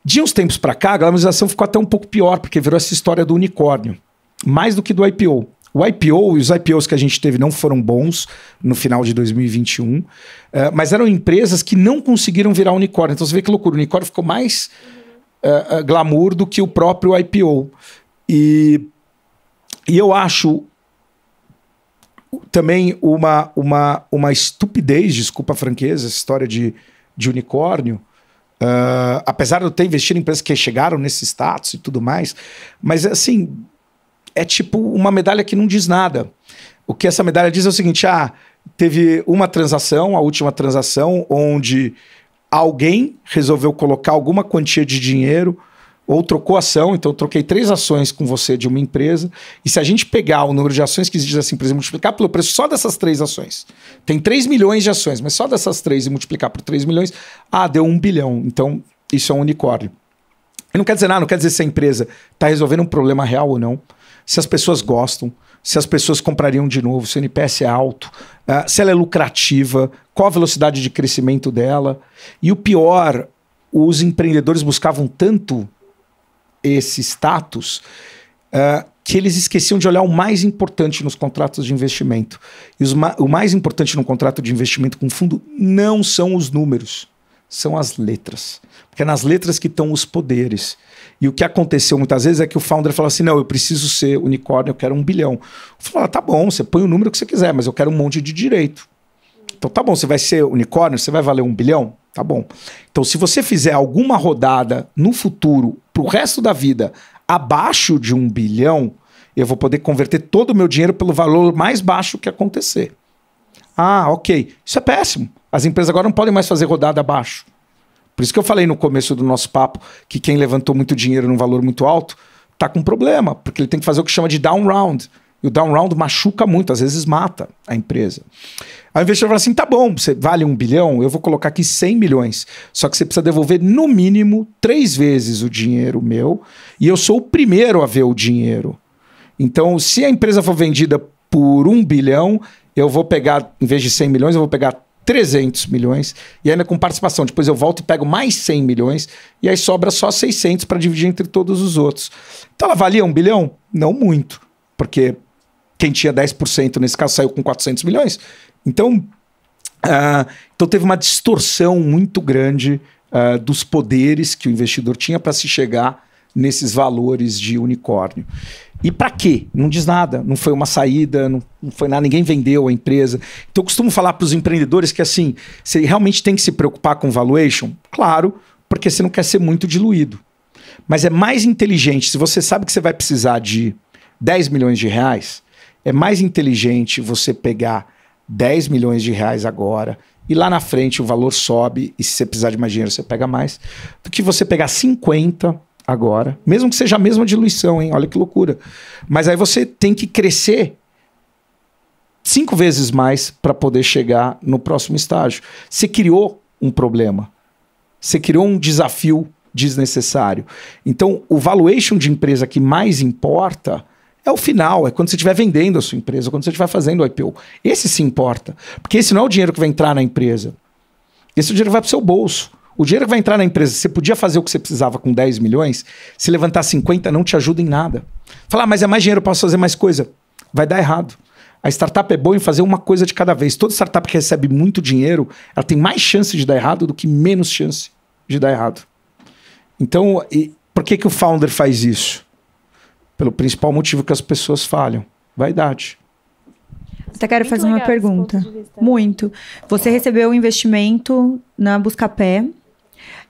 De uns tempos para cá, a glamorização ficou até um pouco pior, porque virou essa história do unicórnio, mais do que do IPO. O IPO e os IPOs que a gente teve não foram bons no final de 2021, uh, eh, mas eram empresas que não conseguiram virar unicórnio. Então você vê que loucura, o unicórnio ficou mais uh, glamour do que o próprio IPO. E, e eu acho também uma, uma, uma estupidez, desculpa a franqueza, essa história de de unicórnio, uh, apesar de eu ter investido em empresas que chegaram nesse status e tudo mais, mas assim, é tipo uma medalha que não diz nada. O que essa medalha diz é o seguinte: ah, teve uma transação, a última transação, onde alguém resolveu colocar alguma quantia de dinheiro ou trocou ação, então eu troquei três ações com você de uma empresa, e se a gente pegar o número de ações que existe assim, por exemplo, multiplicar pelo preço só dessas três ações, tem 3 milhões de ações, mas só dessas três e multiplicar por 3 milhões, ah, deu 1 bilhão, então isso é um unicórnio. E não quer dizer nada, não quer dizer se a empresa está resolvendo um problema real ou não, se as pessoas gostam, se as pessoas comprariam de novo, se o NPS é alto, uh, se ela é lucrativa, qual a velocidade de crescimento dela. E o pior, os empreendedores buscavam tanto esse status uh, que eles esqueciam de olhar o mais importante nos contratos de investimento. E ma o mais importante no contrato de investimento com fundo não são os números, são as letras. Porque é nas letras que estão os poderes. E o que aconteceu muitas vezes é que o founder fala assim: não, eu preciso ser unicórnio, eu quero um bilhão. Fala, ah, tá bom, você põe o número que você quiser, mas eu quero um monte de direito. Então tá bom, você vai ser unicórnio, você vai valer um bilhão? Tá bom. Então, se você fizer alguma rodada no futuro para o resto da vida abaixo de um bilhão, eu vou poder converter todo o meu dinheiro pelo valor mais baixo que acontecer. Ah, ok. Isso é péssimo. As empresas agora não podem mais fazer rodada abaixo. Por isso que eu falei no começo do nosso papo que quem levantou muito dinheiro num valor muito alto está com problema, porque ele tem que fazer o que chama de down round. E o down round machuca muito, às vezes mata a empresa. Aí o investidor fala assim: tá bom, você vale um bilhão, eu vou colocar aqui 100 milhões. Só que você precisa devolver no mínimo três vezes o dinheiro meu e eu sou o primeiro a ver o dinheiro. Então, se a empresa for vendida por um bilhão, eu vou pegar, em vez de 100 milhões, eu vou pegar 300 milhões e ainda com participação. Depois eu volto e pego mais 100 milhões e aí sobra só 600 para dividir entre todos os outros. Então ela valia um bilhão? Não muito, porque quem tinha 10% nesse caso saiu com 400 milhões então, uh, então teve uma distorção muito grande uh, dos poderes que o investidor tinha para se chegar nesses valores de unicórnio. E para quê? Não diz nada. Não foi uma saída, não, não foi nada, ninguém vendeu a empresa. Então eu costumo falar para os empreendedores que assim, você realmente tem que se preocupar com valuation? Claro, porque você não quer ser muito diluído. Mas é mais inteligente, se você sabe que você vai precisar de 10 milhões de reais, é mais inteligente você pegar 10 milhões de reais agora, e lá na frente o valor sobe, e se você precisar de mais dinheiro, você pega mais, do que você pegar 50 agora, mesmo que seja a mesma diluição, hein? Olha que loucura. Mas aí você tem que crescer cinco vezes mais para poder chegar no próximo estágio. Você criou um problema. Você criou um desafio desnecessário. Então, o valuation de empresa que mais importa é o final, é quando você estiver vendendo a sua empresa, quando você estiver fazendo o IPO. Esse se importa, porque esse não é o dinheiro que vai entrar na empresa. Esse é dinheiro que vai para o seu bolso. O dinheiro que vai entrar na empresa, você podia fazer o que você precisava com 10 milhões, se levantar 50 não te ajuda em nada. Falar, ah, mas é mais dinheiro, eu posso fazer mais coisa. Vai dar errado. A startup é boa em fazer uma coisa de cada vez. Toda startup que recebe muito dinheiro, ela tem mais chance de dar errado do que menos chance de dar errado. Então, por que, que o founder faz isso? pelo principal motivo que as pessoas falham, vaidade. Até quero fazer uma pergunta. Muito. Você recebeu um investimento na Buscapé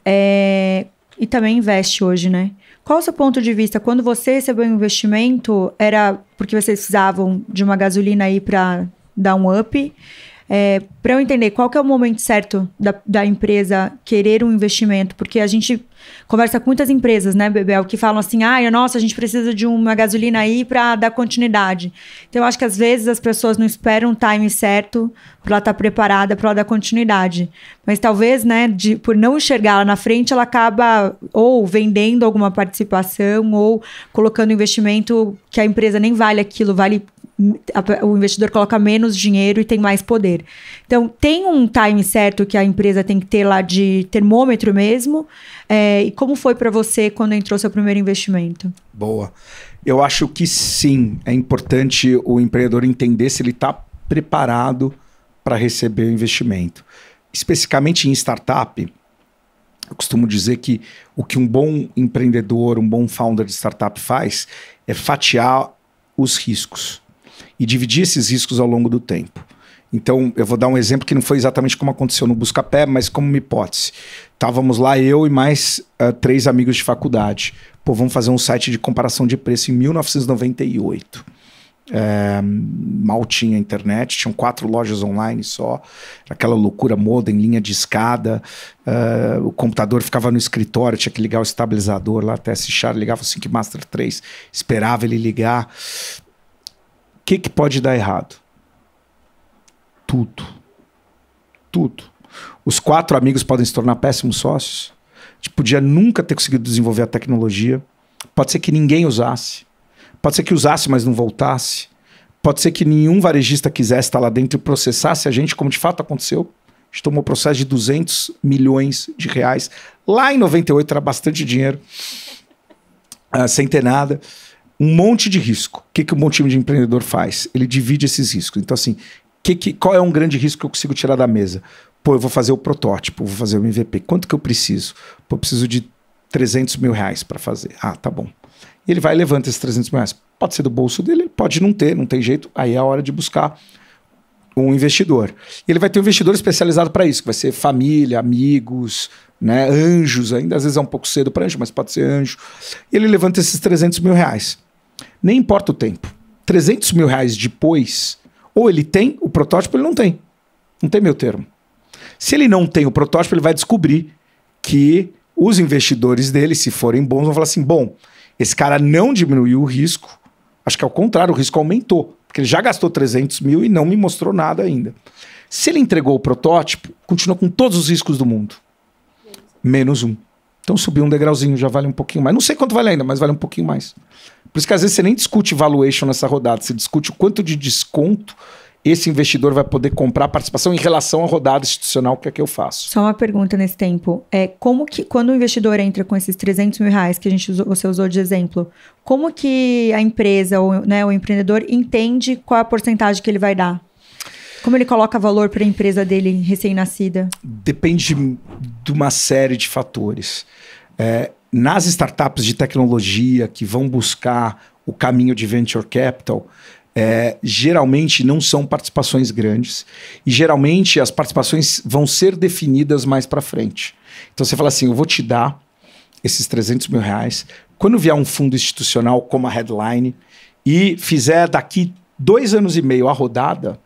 é, e também investe hoje, né? Qual o seu ponto de vista? Quando você recebeu o um investimento, era porque vocês precisavam de uma gasolina aí para dar um up? é, para eu entender qual que é o momento certo da, da empresa querer um investimento, porque a gente conversa com muitas empresas, né, Bebel, que falam assim, ah, nossa, a gente precisa de uma gasolina aí para dar continuidade. Então, eu acho que às vezes as pessoas não esperam o time certo para ela estar tá preparada para dar continuidade. Mas talvez, né, de, por não enxergar lá na frente, ela acaba ou vendendo alguma participação ou colocando investimento que a empresa nem vale aquilo, vale o investidor coloca menos dinheiro e tem mais poder. Então, tem um time certo que a empresa tem que ter lá de termômetro mesmo. É, e como foi para você quando entrou seu primeiro investimento? Boa. Eu acho que sim, é importante o empreendedor entender se ele está preparado para receber o investimento. Especificamente em startup, eu costumo dizer que o que um bom empreendedor, um bom founder de startup faz é fatiar os riscos e dividir esses riscos ao longo do tempo. Então, eu vou dar um exemplo que não foi exatamente como aconteceu no Buscapé, mas como uma hipótese. Estávamos lá eu e mais uh, três amigos de faculdade. Pô, vamos fazer um site de comparação de preço em 1998. É, eh, mal tinha internet, tinham quatro lojas online só, aquela loucura em linha de escada, eh, o computador ficava no escritório, tinha que ligar o estabilizador lá até se char, ligava o Sync Master 3, esperava ele ligar, que, que pode dar errado? Tudo. Tudo. Os quatro amigos podem se tornar péssimos sócios. A tipo, gente podia nunca ter conseguido desenvolver a tecnologia. Pode ser que ninguém usasse. Pode ser que usasse, mas não voltasse. Pode ser que nenhum varejista quisesse estar lá dentro e processasse a gente, como de fato aconteceu. A gente tomou processo de 200 milhões de reais. Lá em 98 era bastante dinheiro, uh, sem ter nada um monte de risco. O que, que um bom time de empreendedor faz? Ele divide esses riscos. Então, assim, que, que, qual é um grande risco que eu consigo tirar da mesa? Pô, eu vou fazer o protótipo, vou fazer o MVP. Quanto que eu preciso? Pô, eu preciso de 300 mil reais para fazer. Ah, tá bom. E ele vai e levanta esses 300 mil reais. Pode ser do bolso dele, pode não ter, não tem jeito. Aí é a hora de buscar um investidor. E ele vai ter um investidor especializado para isso, que vai ser família, amigos, né, anjos. Ainda às vezes é um pouco cedo para anjo, mas pode ser anjo. E ele levanta esses 300 mil reais. Nem importa o tempo. 300 mil reais depois, ou ele tem o protótipo, ele não tem. Não tem meu termo. Se ele não tem o protótipo, ele vai descobrir que os investidores dele, se forem bons, vão falar assim: bom, esse cara não diminuiu o risco. Acho que ao é contrário, o risco aumentou, porque ele já gastou 300 mil e não me mostrou nada ainda. Se ele entregou o protótipo, continua com todos os riscos do mundo. Menos um. Então subiu um degrauzinho, já vale um pouquinho mais. Não sei quanto vale ainda, mas vale um pouquinho mais. Por isso que às vezes você nem discute valuation nessa rodada, você discute o quanto de desconto esse investidor vai poder comprar participação em relação à rodada institucional que é que eu faço. Só uma pergunta nesse tempo. É, como que, quando o investidor entra com esses 300 mil reais que a gente usou, você usou de exemplo, como que a empresa ou né, o empreendedor entende qual a porcentagem que ele vai dar? Como ele coloca valor para a empresa dele recém-nascida? Depende de uma série de fatores. É, nas startups de tecnologia que vão buscar o caminho de venture capital, é, geralmente não são participações grandes e geralmente as participações vão ser definidas mais para frente. Então você fala assim, eu vou te dar esses 300 mil reais quando vier um fundo institucional como a Headline e fizer daqui dois anos e meio a rodada,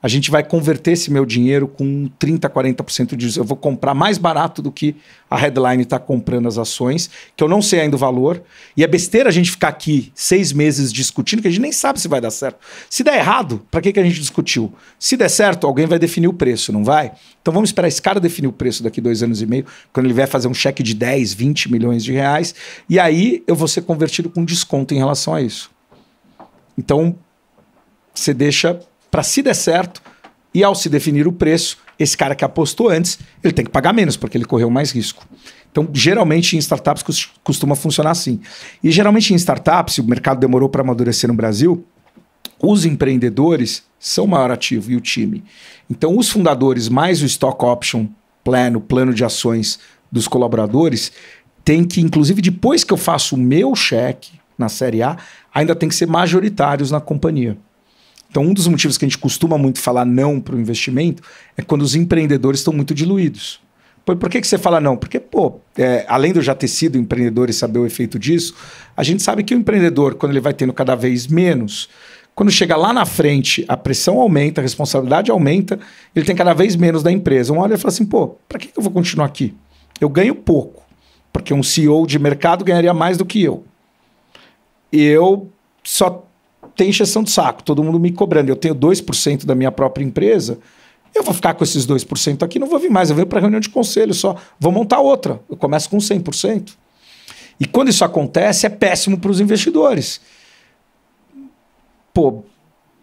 a gente vai converter esse meu dinheiro com 30%, 40% de. Eu vou comprar mais barato do que a headline está comprando as ações, que eu não sei ainda o valor. E é besteira a gente ficar aqui seis meses discutindo, que a gente nem sabe se vai dar certo. Se der errado, para que, que a gente discutiu? Se der certo, alguém vai definir o preço, não vai? Então vamos esperar esse cara definir o preço daqui dois anos e meio, quando ele vai fazer um cheque de 10, 20 milhões de reais. E aí eu vou ser convertido com desconto em relação a isso. Então, você deixa para se der certo e ao se definir o preço, esse cara que apostou antes, ele tem que pagar menos, porque ele correu mais risco. Então, geralmente em startups costuma funcionar assim. E geralmente em startups, se o mercado demorou para amadurecer no Brasil, os empreendedores são o maior ativo e o time. Então, os fundadores mais o stock option plan, o plano de ações dos colaboradores, tem que, inclusive, depois que eu faço o meu cheque na série A, ainda tem que ser majoritários na companhia. Então, um dos motivos que a gente costuma muito falar não para o investimento é quando os empreendedores estão muito diluídos. Por, que, que você fala não? Porque, pô, é, além de eu já ter sido empreendedor e saber o efeito disso, a gente sabe que o empreendedor, quando ele vai tendo cada vez menos, quando chega lá na frente, a pressão aumenta, a responsabilidade aumenta, ele tem cada vez menos da empresa. Um olha e fala assim, pô, para que, que eu vou continuar aqui? Eu ganho pouco, porque um CEO de mercado ganharia mais do que eu. E Eu só tem exceção de saco, todo mundo me cobrando. Eu tenho 2% da minha própria empresa, eu vou ficar com esses 2% aqui, não vou vir mais, eu venho para reunião de conselho só, vou montar outra. Eu começo com 100%. E quando isso acontece, é péssimo para os investidores. Pô,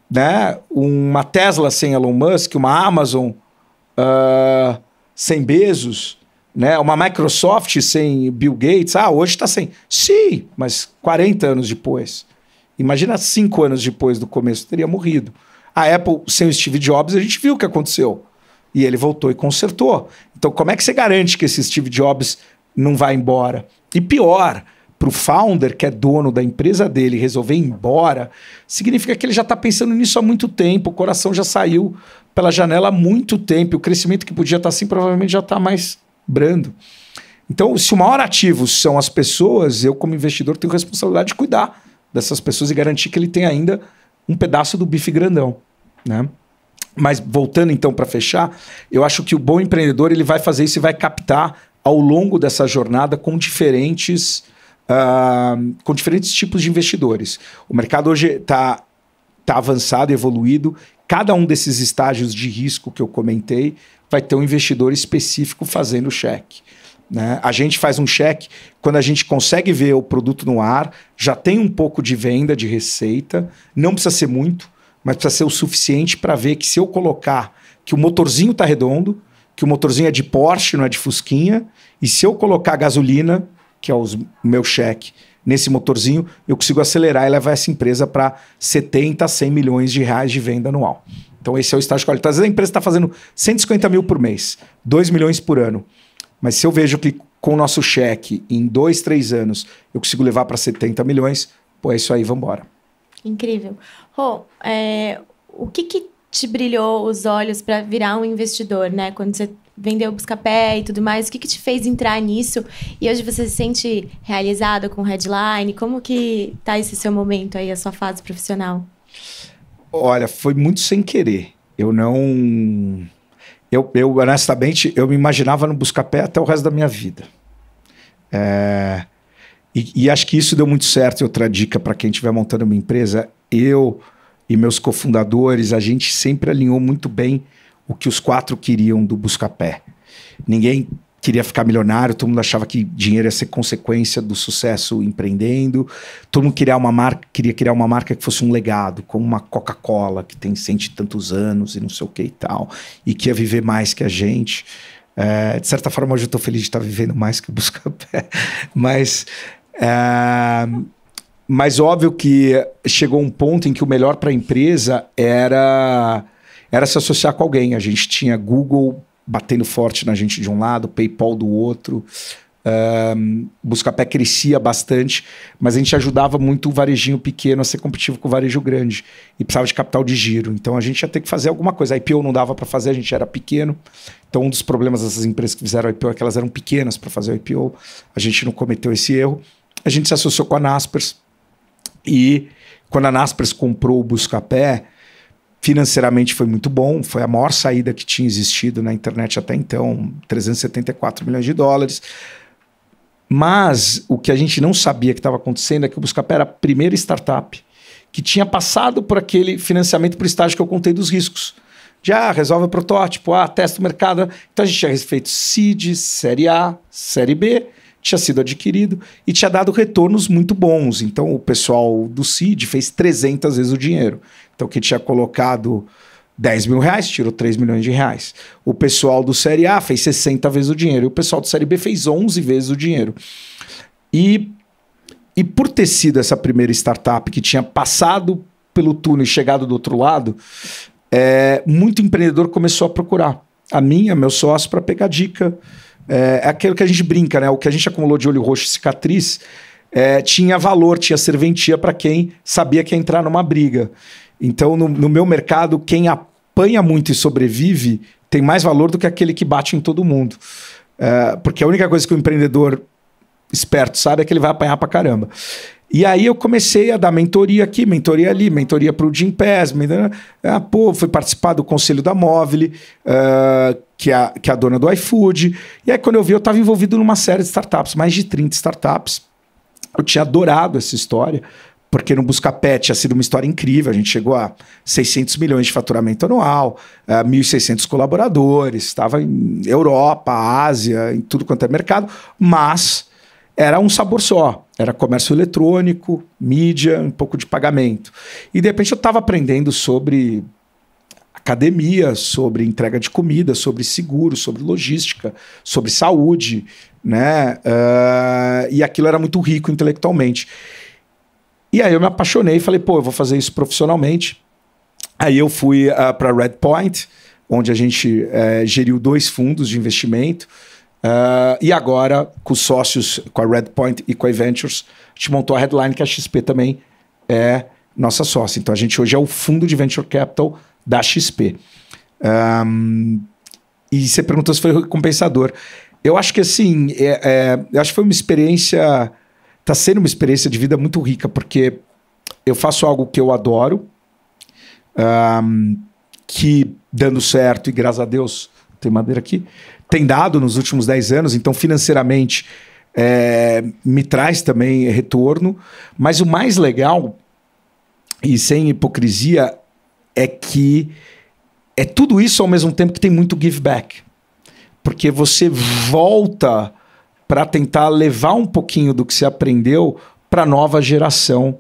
né? Uma Tesla sem Elon Musk, uma Amazon uh, sem Bezos, né? Uma Microsoft sem Bill Gates. Ah, hoje está sem. Sim, mas 40 anos depois. Imagina cinco anos depois do começo, teria morrido. A Apple, sem o Steve Jobs, a gente viu o que aconteceu. E ele voltou e consertou. Então, como é que você garante que esse Steve Jobs não vai embora? E pior, para o founder, que é dono da empresa dele, resolver ir embora, significa que ele já está pensando nisso há muito tempo, o coração já saiu pela janela há muito tempo, o crescimento que podia estar tá assim provavelmente já está mais brando. Então, se o maior ativo são as pessoas, eu, como investidor, tenho responsabilidade de cuidar dessas pessoas e garantir que ele tem ainda um pedaço do bife grandão, né? Mas voltando então para fechar, eu acho que o bom empreendedor ele vai fazer isso e vai captar ao longo dessa jornada com diferentes uh, com diferentes tipos de investidores. O mercado hoje está tá avançado, evoluído. Cada um desses estágios de risco que eu comentei vai ter um investidor específico fazendo cheque. Né? A gente faz um cheque, quando a gente consegue ver o produto no ar, já tem um pouco de venda, de receita, não precisa ser muito, mas precisa ser o suficiente para ver que se eu colocar que o motorzinho está redondo, que o motorzinho é de Porsche, não é de Fusquinha, e se eu colocar gasolina, que é os, o meu cheque, nesse motorzinho, eu consigo acelerar e levar essa empresa para 70, 100 milhões de reais de venda anual. Então, esse é o estágio qualitário. Então, às vezes a empresa está fazendo 150 mil por mês, 2 milhões por ano. Mas se eu vejo que com o nosso cheque, em dois, três anos, eu consigo levar para 70 milhões, pô, é isso aí, vamos embora. Incrível. Rô, é, o que, que te brilhou os olhos para virar um investidor, né? Quando você vendeu o Buscapé e tudo mais, o que, que te fez entrar nisso? E hoje você se sente realizado com o Headline? Como que tá esse seu momento aí, a sua fase profissional? Olha, foi muito sem querer. Eu não eu, eu, honestamente, eu me imaginava no Buscapé até o resto da minha vida. É, e, e, acho que isso deu muito certo. outra dica para quem estiver montando uma empresa, eu e meus cofundadores, a gente sempre alinhou muito bem o que os quatro queriam do Buscapé. Ninguém queria ficar milionário, todo mundo achava que dinheiro ia ser consequência do sucesso empreendendo. Todo mundo queria uma marca, queria criar uma marca que fosse um legado, como uma Coca-Cola que tem cento e tantos anos e não sei o que e tal, e que ia viver mais que a gente. É, de certa forma, hoje eu estou feliz de estar tá vivendo mais que o Buscapé, mas é, mas óbvio que chegou um ponto em que o melhor para a empresa era era se associar com alguém. A gente tinha Google batendo forte na gente de um lado, PayPal do outro. Um, Buscapé crescia bastante, mas a gente ajudava muito o varejinho pequeno a ser competitivo com o varejo grande e precisava de capital de giro. Então a gente ia ter que fazer alguma coisa. A IPO não dava para fazer, a gente era pequeno. Então um dos problemas dessas empresas que fizeram a IPO é que elas eram pequenas para fazer a IPO. A gente não cometeu esse erro. A gente se associou com a Naspers e quando a Naspers comprou o Buscapé, Financeiramente foi muito bom, foi a maior saída que tinha existido na internet até então, 374 milhões de dólares. Mas o que a gente não sabia que estava acontecendo é que o Buscapé era a primeira startup que tinha passado por aquele financiamento por estágio que eu contei dos riscos. Já ah, resolve o protótipo, ah, testa o mercado. Então a gente tinha feito CID, Série A, Série B tinha sido adquirido e tinha dado retornos muito bons. Então o pessoal do CID fez 300 vezes o dinheiro. Então que tinha colocado 10 mil reais, tirou 3 milhões de reais. O pessoal do Série A fez 60 vezes o dinheiro e o pessoal do Série B fez 11 vezes o dinheiro. E, e por ter sido essa primeira startup que tinha passado pelo túnel e chegado do outro lado, é, muito empreendedor começou a procurar a minha, meu sócio, para pegar dica é, é aquilo que a gente brinca, né? O que a gente acumulou de olho roxo e cicatriz é, tinha valor, tinha serventia para quem sabia que ia entrar numa briga. Então, no, no meu mercado, quem apanha muito e sobrevive tem mais valor do que aquele que bate em todo mundo. É, porque a única coisa que o empreendedor esperto sabe é que ele vai apanhar para caramba. E aí eu comecei a dar mentoria aqui, mentoria ali, mentoria para o Jim Pass. Ah, pô, fui participar do conselho da Mobile, uh, que, é, que é a dona do iFood. E aí quando eu vi, eu estava envolvido numa série de startups, mais de 30 startups. Eu tinha adorado essa história, porque no Busca Pet tinha sido uma história incrível. A gente chegou a 600 milhões de faturamento anual, 1.600 ah, colaboradores, estava em Europa, Ásia, em tudo quanto é mercado, mas era um sabor só. Era comércio eletrônico, mídia, um pouco de pagamento. E de repente eu estava aprendendo sobre academia, sobre entrega de comida, sobre seguro, sobre logística, sobre saúde, né? Uh, e aquilo era muito rico intelectualmente. E aí eu me apaixonei e falei, pô, eu vou fazer isso profissionalmente. Aí eu fui uh, ah, para Red Point, onde a gente uh, geriu dois fundos de investimento. Uh, e agora, com sócios, com a Redpoint e com a Ventures, a gente montou a headline que a XP também é nossa sócia. Então a gente hoje é o fundo de venture capital da XP. Um, e você perguntou se foi recompensador. Eu acho que assim, é, é, eu acho que foi uma experiência, está sendo uma experiência de vida muito rica, porque eu faço algo que eu adoro, um, que dando certo, e graças a Deus, tem madeira aqui, tem dado nos últimos 10 anos, então financeiramente é, me traz também retorno. Mas o mais legal, e sem hipocrisia, é que é tudo isso ao mesmo tempo que tem muito give back. Porque você volta para tentar levar um pouquinho do que você aprendeu para a nova geração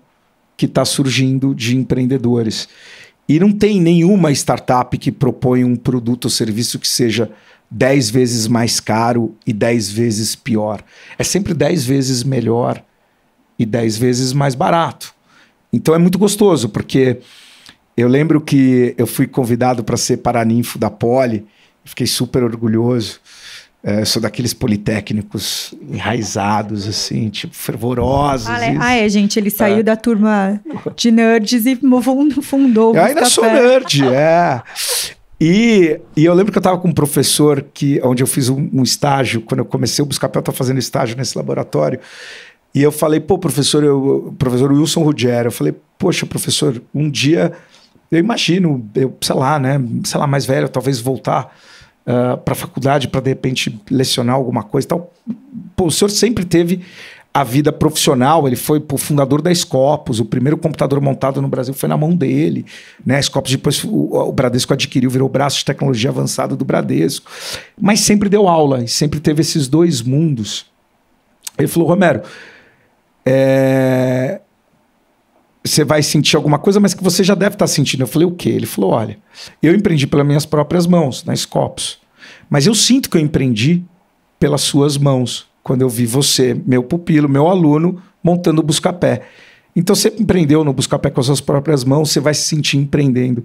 que está surgindo de empreendedores. E não tem nenhuma startup que propõe um produto ou serviço que seja 10 vezes mais caro e 10 vezes pior. É sempre 10 vezes melhor e 10 vezes mais barato. Então é muito gostoso, porque eu lembro que eu fui convidado para ser paraninfo da Poli, fiquei super orgulhoso. É, sou daqueles politécnicos enraizados, assim, tipo, fervorosos. Ah, é, ah, é gente, ele é. saiu é. da turma de nerds e fundou Eu ainda café. sou nerd, é. E, e, eu lembro que eu estava com um professor que, onde eu fiz um, um estágio, quando eu comecei o Buscapé, eu estava tá fazendo estágio nesse laboratório. E eu falei, pô, professor, eu, professor Wilson Ruggiero, eu falei, poxa, professor, um dia eu imagino, eu, sei lá, né, sei lá, mais velho, talvez voltar uh, ah, para a faculdade para de repente lecionar alguma coisa e tal. Pô, o senhor sempre teve a vida profissional, ele foi o fundador da Scopus, o primeiro computador montado no Brasil foi na mão dele, né? A Scopus depois o, o Bradesco adquiriu, virou braço de tecnologia avançada do Bradesco, mas sempre deu aula e sempre teve esses dois mundos. Ele falou, Romero, é... você vai sentir alguma coisa, mas que você já deve estar tá sentindo. Eu falei, o quê? Ele falou, olha, eu empreendi pelas minhas próprias mãos, na Scopus, mas eu sinto que eu empreendi pelas suas mãos quando eu vi você, meu pupilo, meu aluno, montando o Buscapé. Então você empreendeu no Buscapé com as suas próprias mãos, você vai se sentir empreendendo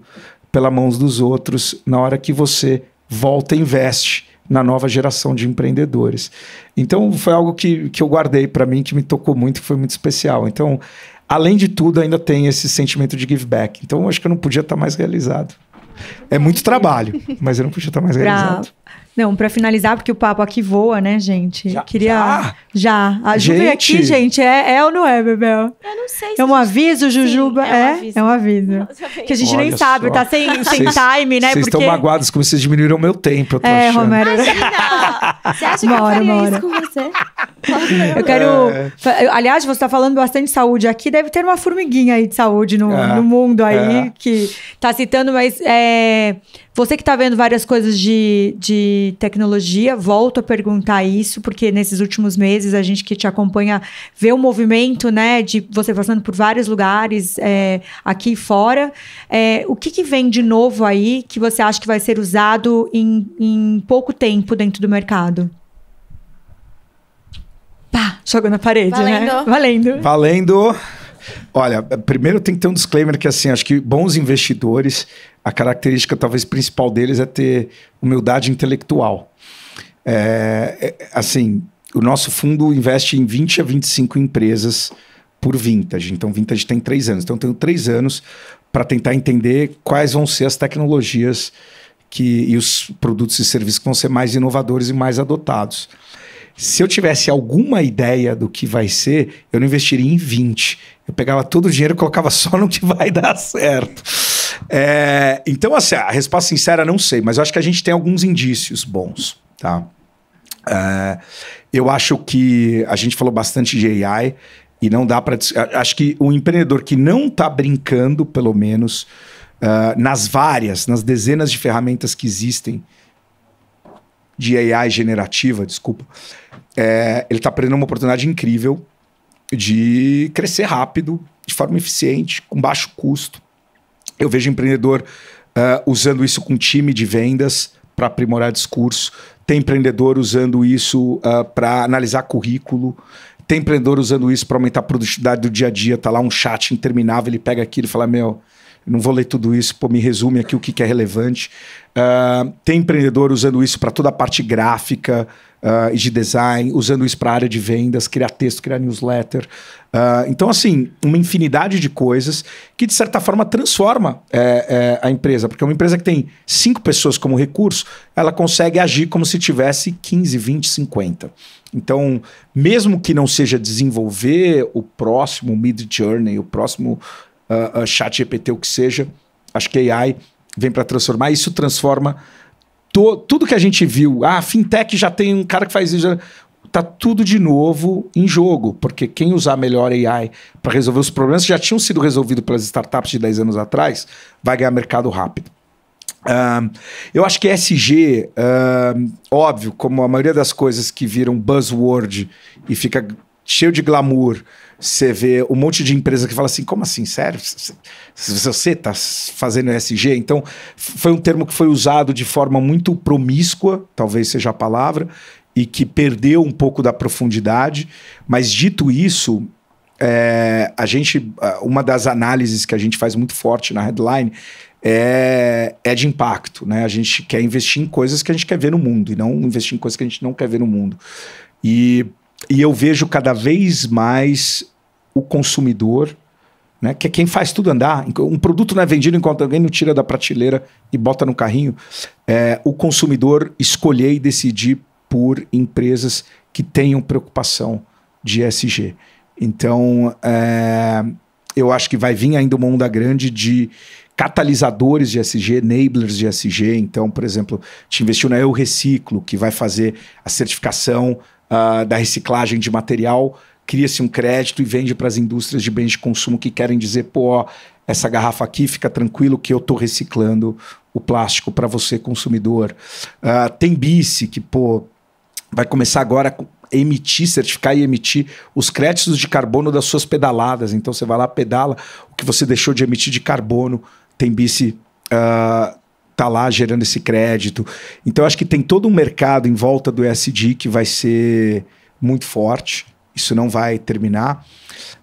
pelas mãos dos outros na hora que você volta e investe na nova geração de empreendedores. Então foi algo que, que eu guardei para mim, que me tocou muito, que foi muito especial. Então, além de tudo, ainda tem esse sentimento de give back. Então acho que eu não podia estar tá mais realizado. É muito trabalho, mas eu não podia estar tá mais pra, realizado. Não, para finalizar, porque o papo aqui voa, né, gente? Já, Queria. Já? já. A ah, Ju aqui, gente. É, é ou não é, Bebel? Eu não sei. É se é um aviso, Jujuba? Sim, é, um é, é um aviso. Não, que a gente Olha nem só. sabe, tá sem, sem cês, time, né? Vocês porque... estão magoados como vocês diminuíram meu tempo, eu tô é, achando. Romero. Imagina! Você acha que mora, eu faria mora. isso com você? Eu quero. É. Aliás, você está falando bastante saúde aqui, deve ter uma formiguinha aí de saúde no, é. no mundo aí é. que está citando, mas é, você que está vendo várias coisas de, de tecnologia, volto a perguntar isso, porque nesses últimos meses a gente que te acompanha vê o um movimento, né, de você passando por vários lugares é, aqui e fora. É, o que, que, vem de novo aí que você acha que vai ser usado em, em pouco tempo dentro do mercado? Jogou na parede, né? Valendo. né? Valendo. Valendo. Olha, primeiro tem que ter um disclaimer que assim, acho que bons investidores, a característica talvez principal deles é ter humildade intelectual. É, é assim, o nosso fundo investe em 20 a 25 empresas por vintage. Então, vintage tem três anos. Então, eu tenho três anos para tentar entender quais vão ser as tecnologias que, e os produtos e serviços que vão ser mais inovadores e mais adotados se eu tivesse alguma ideia do que vai ser, eu não investiria em 20. Eu pegava todo o dinheiro e colocava só no que vai dar certo. É, então, assim, a resposta sincera não sei, mas eu acho que a gente tem alguns indícios bons, tá? É, eu acho que a gente falou bastante de AI e não dá para. Acho que o empreendedor que não está brincando, pelo menos, uh, nas várias, nas dezenas de ferramentas que existem de AI generativa, desculpa, é, ele está perdendo uma oportunidade incrível de crescer rápido, de forma eficiente, com baixo custo. Eu vejo empreendedor uh, usando isso com time de vendas para aprimorar discurso. Tem empreendedor usando isso uh, é, para analisar currículo. Tem empreendedor usando isso para aumentar a produtividade do dia a dia. Tá lá um chat interminável, ele pega aquilo e fala: Meu, não vou ler tudo isso, pô, me resume aqui o que, que é relevante. Uh, tem empreendedor usando isso para toda a parte gráfica ah, e uh, de design, usando isso para a área de vendas, criar texto, criar newsletter. Uh, então, assim, uma infinidade de coisas que, de certa forma, transforma é, é, a empresa. Porque uma empresa que tem cinco pessoas como recurso, ela consegue agir como se tivesse 15, 20, 50. Então, mesmo que não seja desenvolver o próximo mid-journey, o próximo uh, ah, uh, ah, chat GPT, o que seja. Acho que AI vem para transformar. Isso transforma to, tudo que a gente viu. Ah, fintech já tem um cara que faz isso. Tá tudo de novo em jogo, porque quem usar melhor AI para resolver os problemas que já tinham sido resolvidos pelas startups de 10 anos atrás, vai ganhar mercado rápido. eu acho que SG, uh, óbvio, como a maioria das coisas que viram buzzword e fica cheio de glamour, você vê um monte de empresa que fala assim: como assim? Sério? você está fazendo SG? Então, foi um termo que foi usado de forma muito promíscua, talvez seja a palavra, e que perdeu um pouco da profundidade. Mas, dito isso, é, a gente, uma das análises que a gente faz muito forte na headline é, é de impacto. Né? A gente quer investir em coisas que a gente quer ver no mundo e não investir em coisas que a gente não quer ver no mundo. E, e eu vejo cada vez mais o consumidor, né, que é quem faz tudo andar. Um produto não é vendido enquanto alguém não tira da prateleira e bota no carrinho. É, o consumidor escolher e decidir por empresas que tenham preocupação de SG. Então, é, eu acho que vai vir ainda uma onda grande de catalisadores de SG, enablers de SG. Então, por exemplo, te investiu na Eu Reciclo, que vai fazer a certificação uh, da reciclagem de material cria-se um crédito e vende para as indústrias de bens de consumo que querem dizer, pô, essa garrafa aqui fica tranquilo que eu estou reciclando o plástico para você, consumidor. Uh, tem Bice, que, pô, vai começar agora a emitir, certificar e emitir os créditos de carbono das suas pedaladas. Então você vai lá, pedala o que você deixou de emitir de carbono. Tem Bice. Uh, ah, tá lá gerando esse crédito. Então acho que tem todo um mercado em volta do ESG que vai ser muito forte. Isso não vai terminar.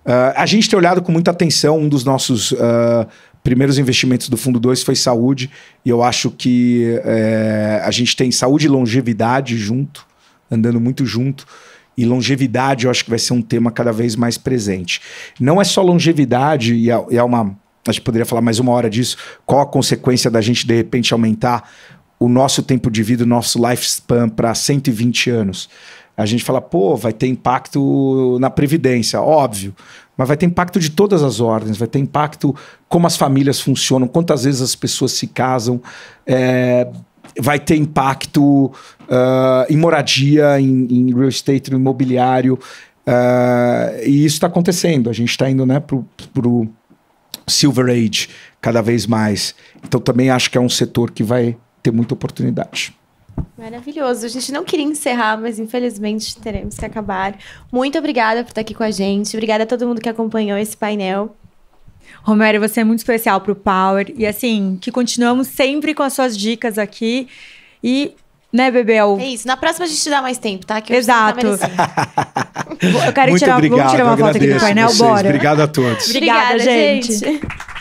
Uh, a gente tem olhado com muita atenção um dos nossos uh, primeiros investimentos do Fundo 2 foi saúde, e eu acho que eh, a gente tem saúde e longevidade junto, andando muito junto. E longevidade eu acho que vai ser um tema cada vez mais presente. Não é só longevidade, e é, é uma. A gente poderia falar mais uma hora disso. Qual a consequência da gente, de repente, aumentar o nosso tempo de vida, o nosso lifespan para 120 anos? A gente fala, pô, vai ter impacto na Previdência, óbvio. Mas vai ter impacto de todas as ordens, vai ter impacto como as famílias funcionam, quantas vezes as pessoas se casam, é, vai ter impacto uh, em moradia, em, em, real estate, no imobiliário. Uh, e isso está acontecendo. A gente está indo né, para o Silver Age cada vez mais. Então também acho que é um setor que vai ter muita oportunidade. Maravilhoso. A gente não queria encerrar, mas infelizmente teremos que acabar. Muito obrigada por estar aqui com a gente. Obrigada a todo mundo que acompanhou esse painel. Romero, você é muito especial para o Power. E assim, que continuamos sempre com as suas dicas aqui. E né, Bebel? É, é isso. Na próxima a gente dá mais tempo, tá? Que Exato. Tá eu quero Muito tirar, obrigado, vamos tirar uma foto aqui do painel, vocês. bora. Obrigado a todos. Obrigada, Obrigada gente. gente.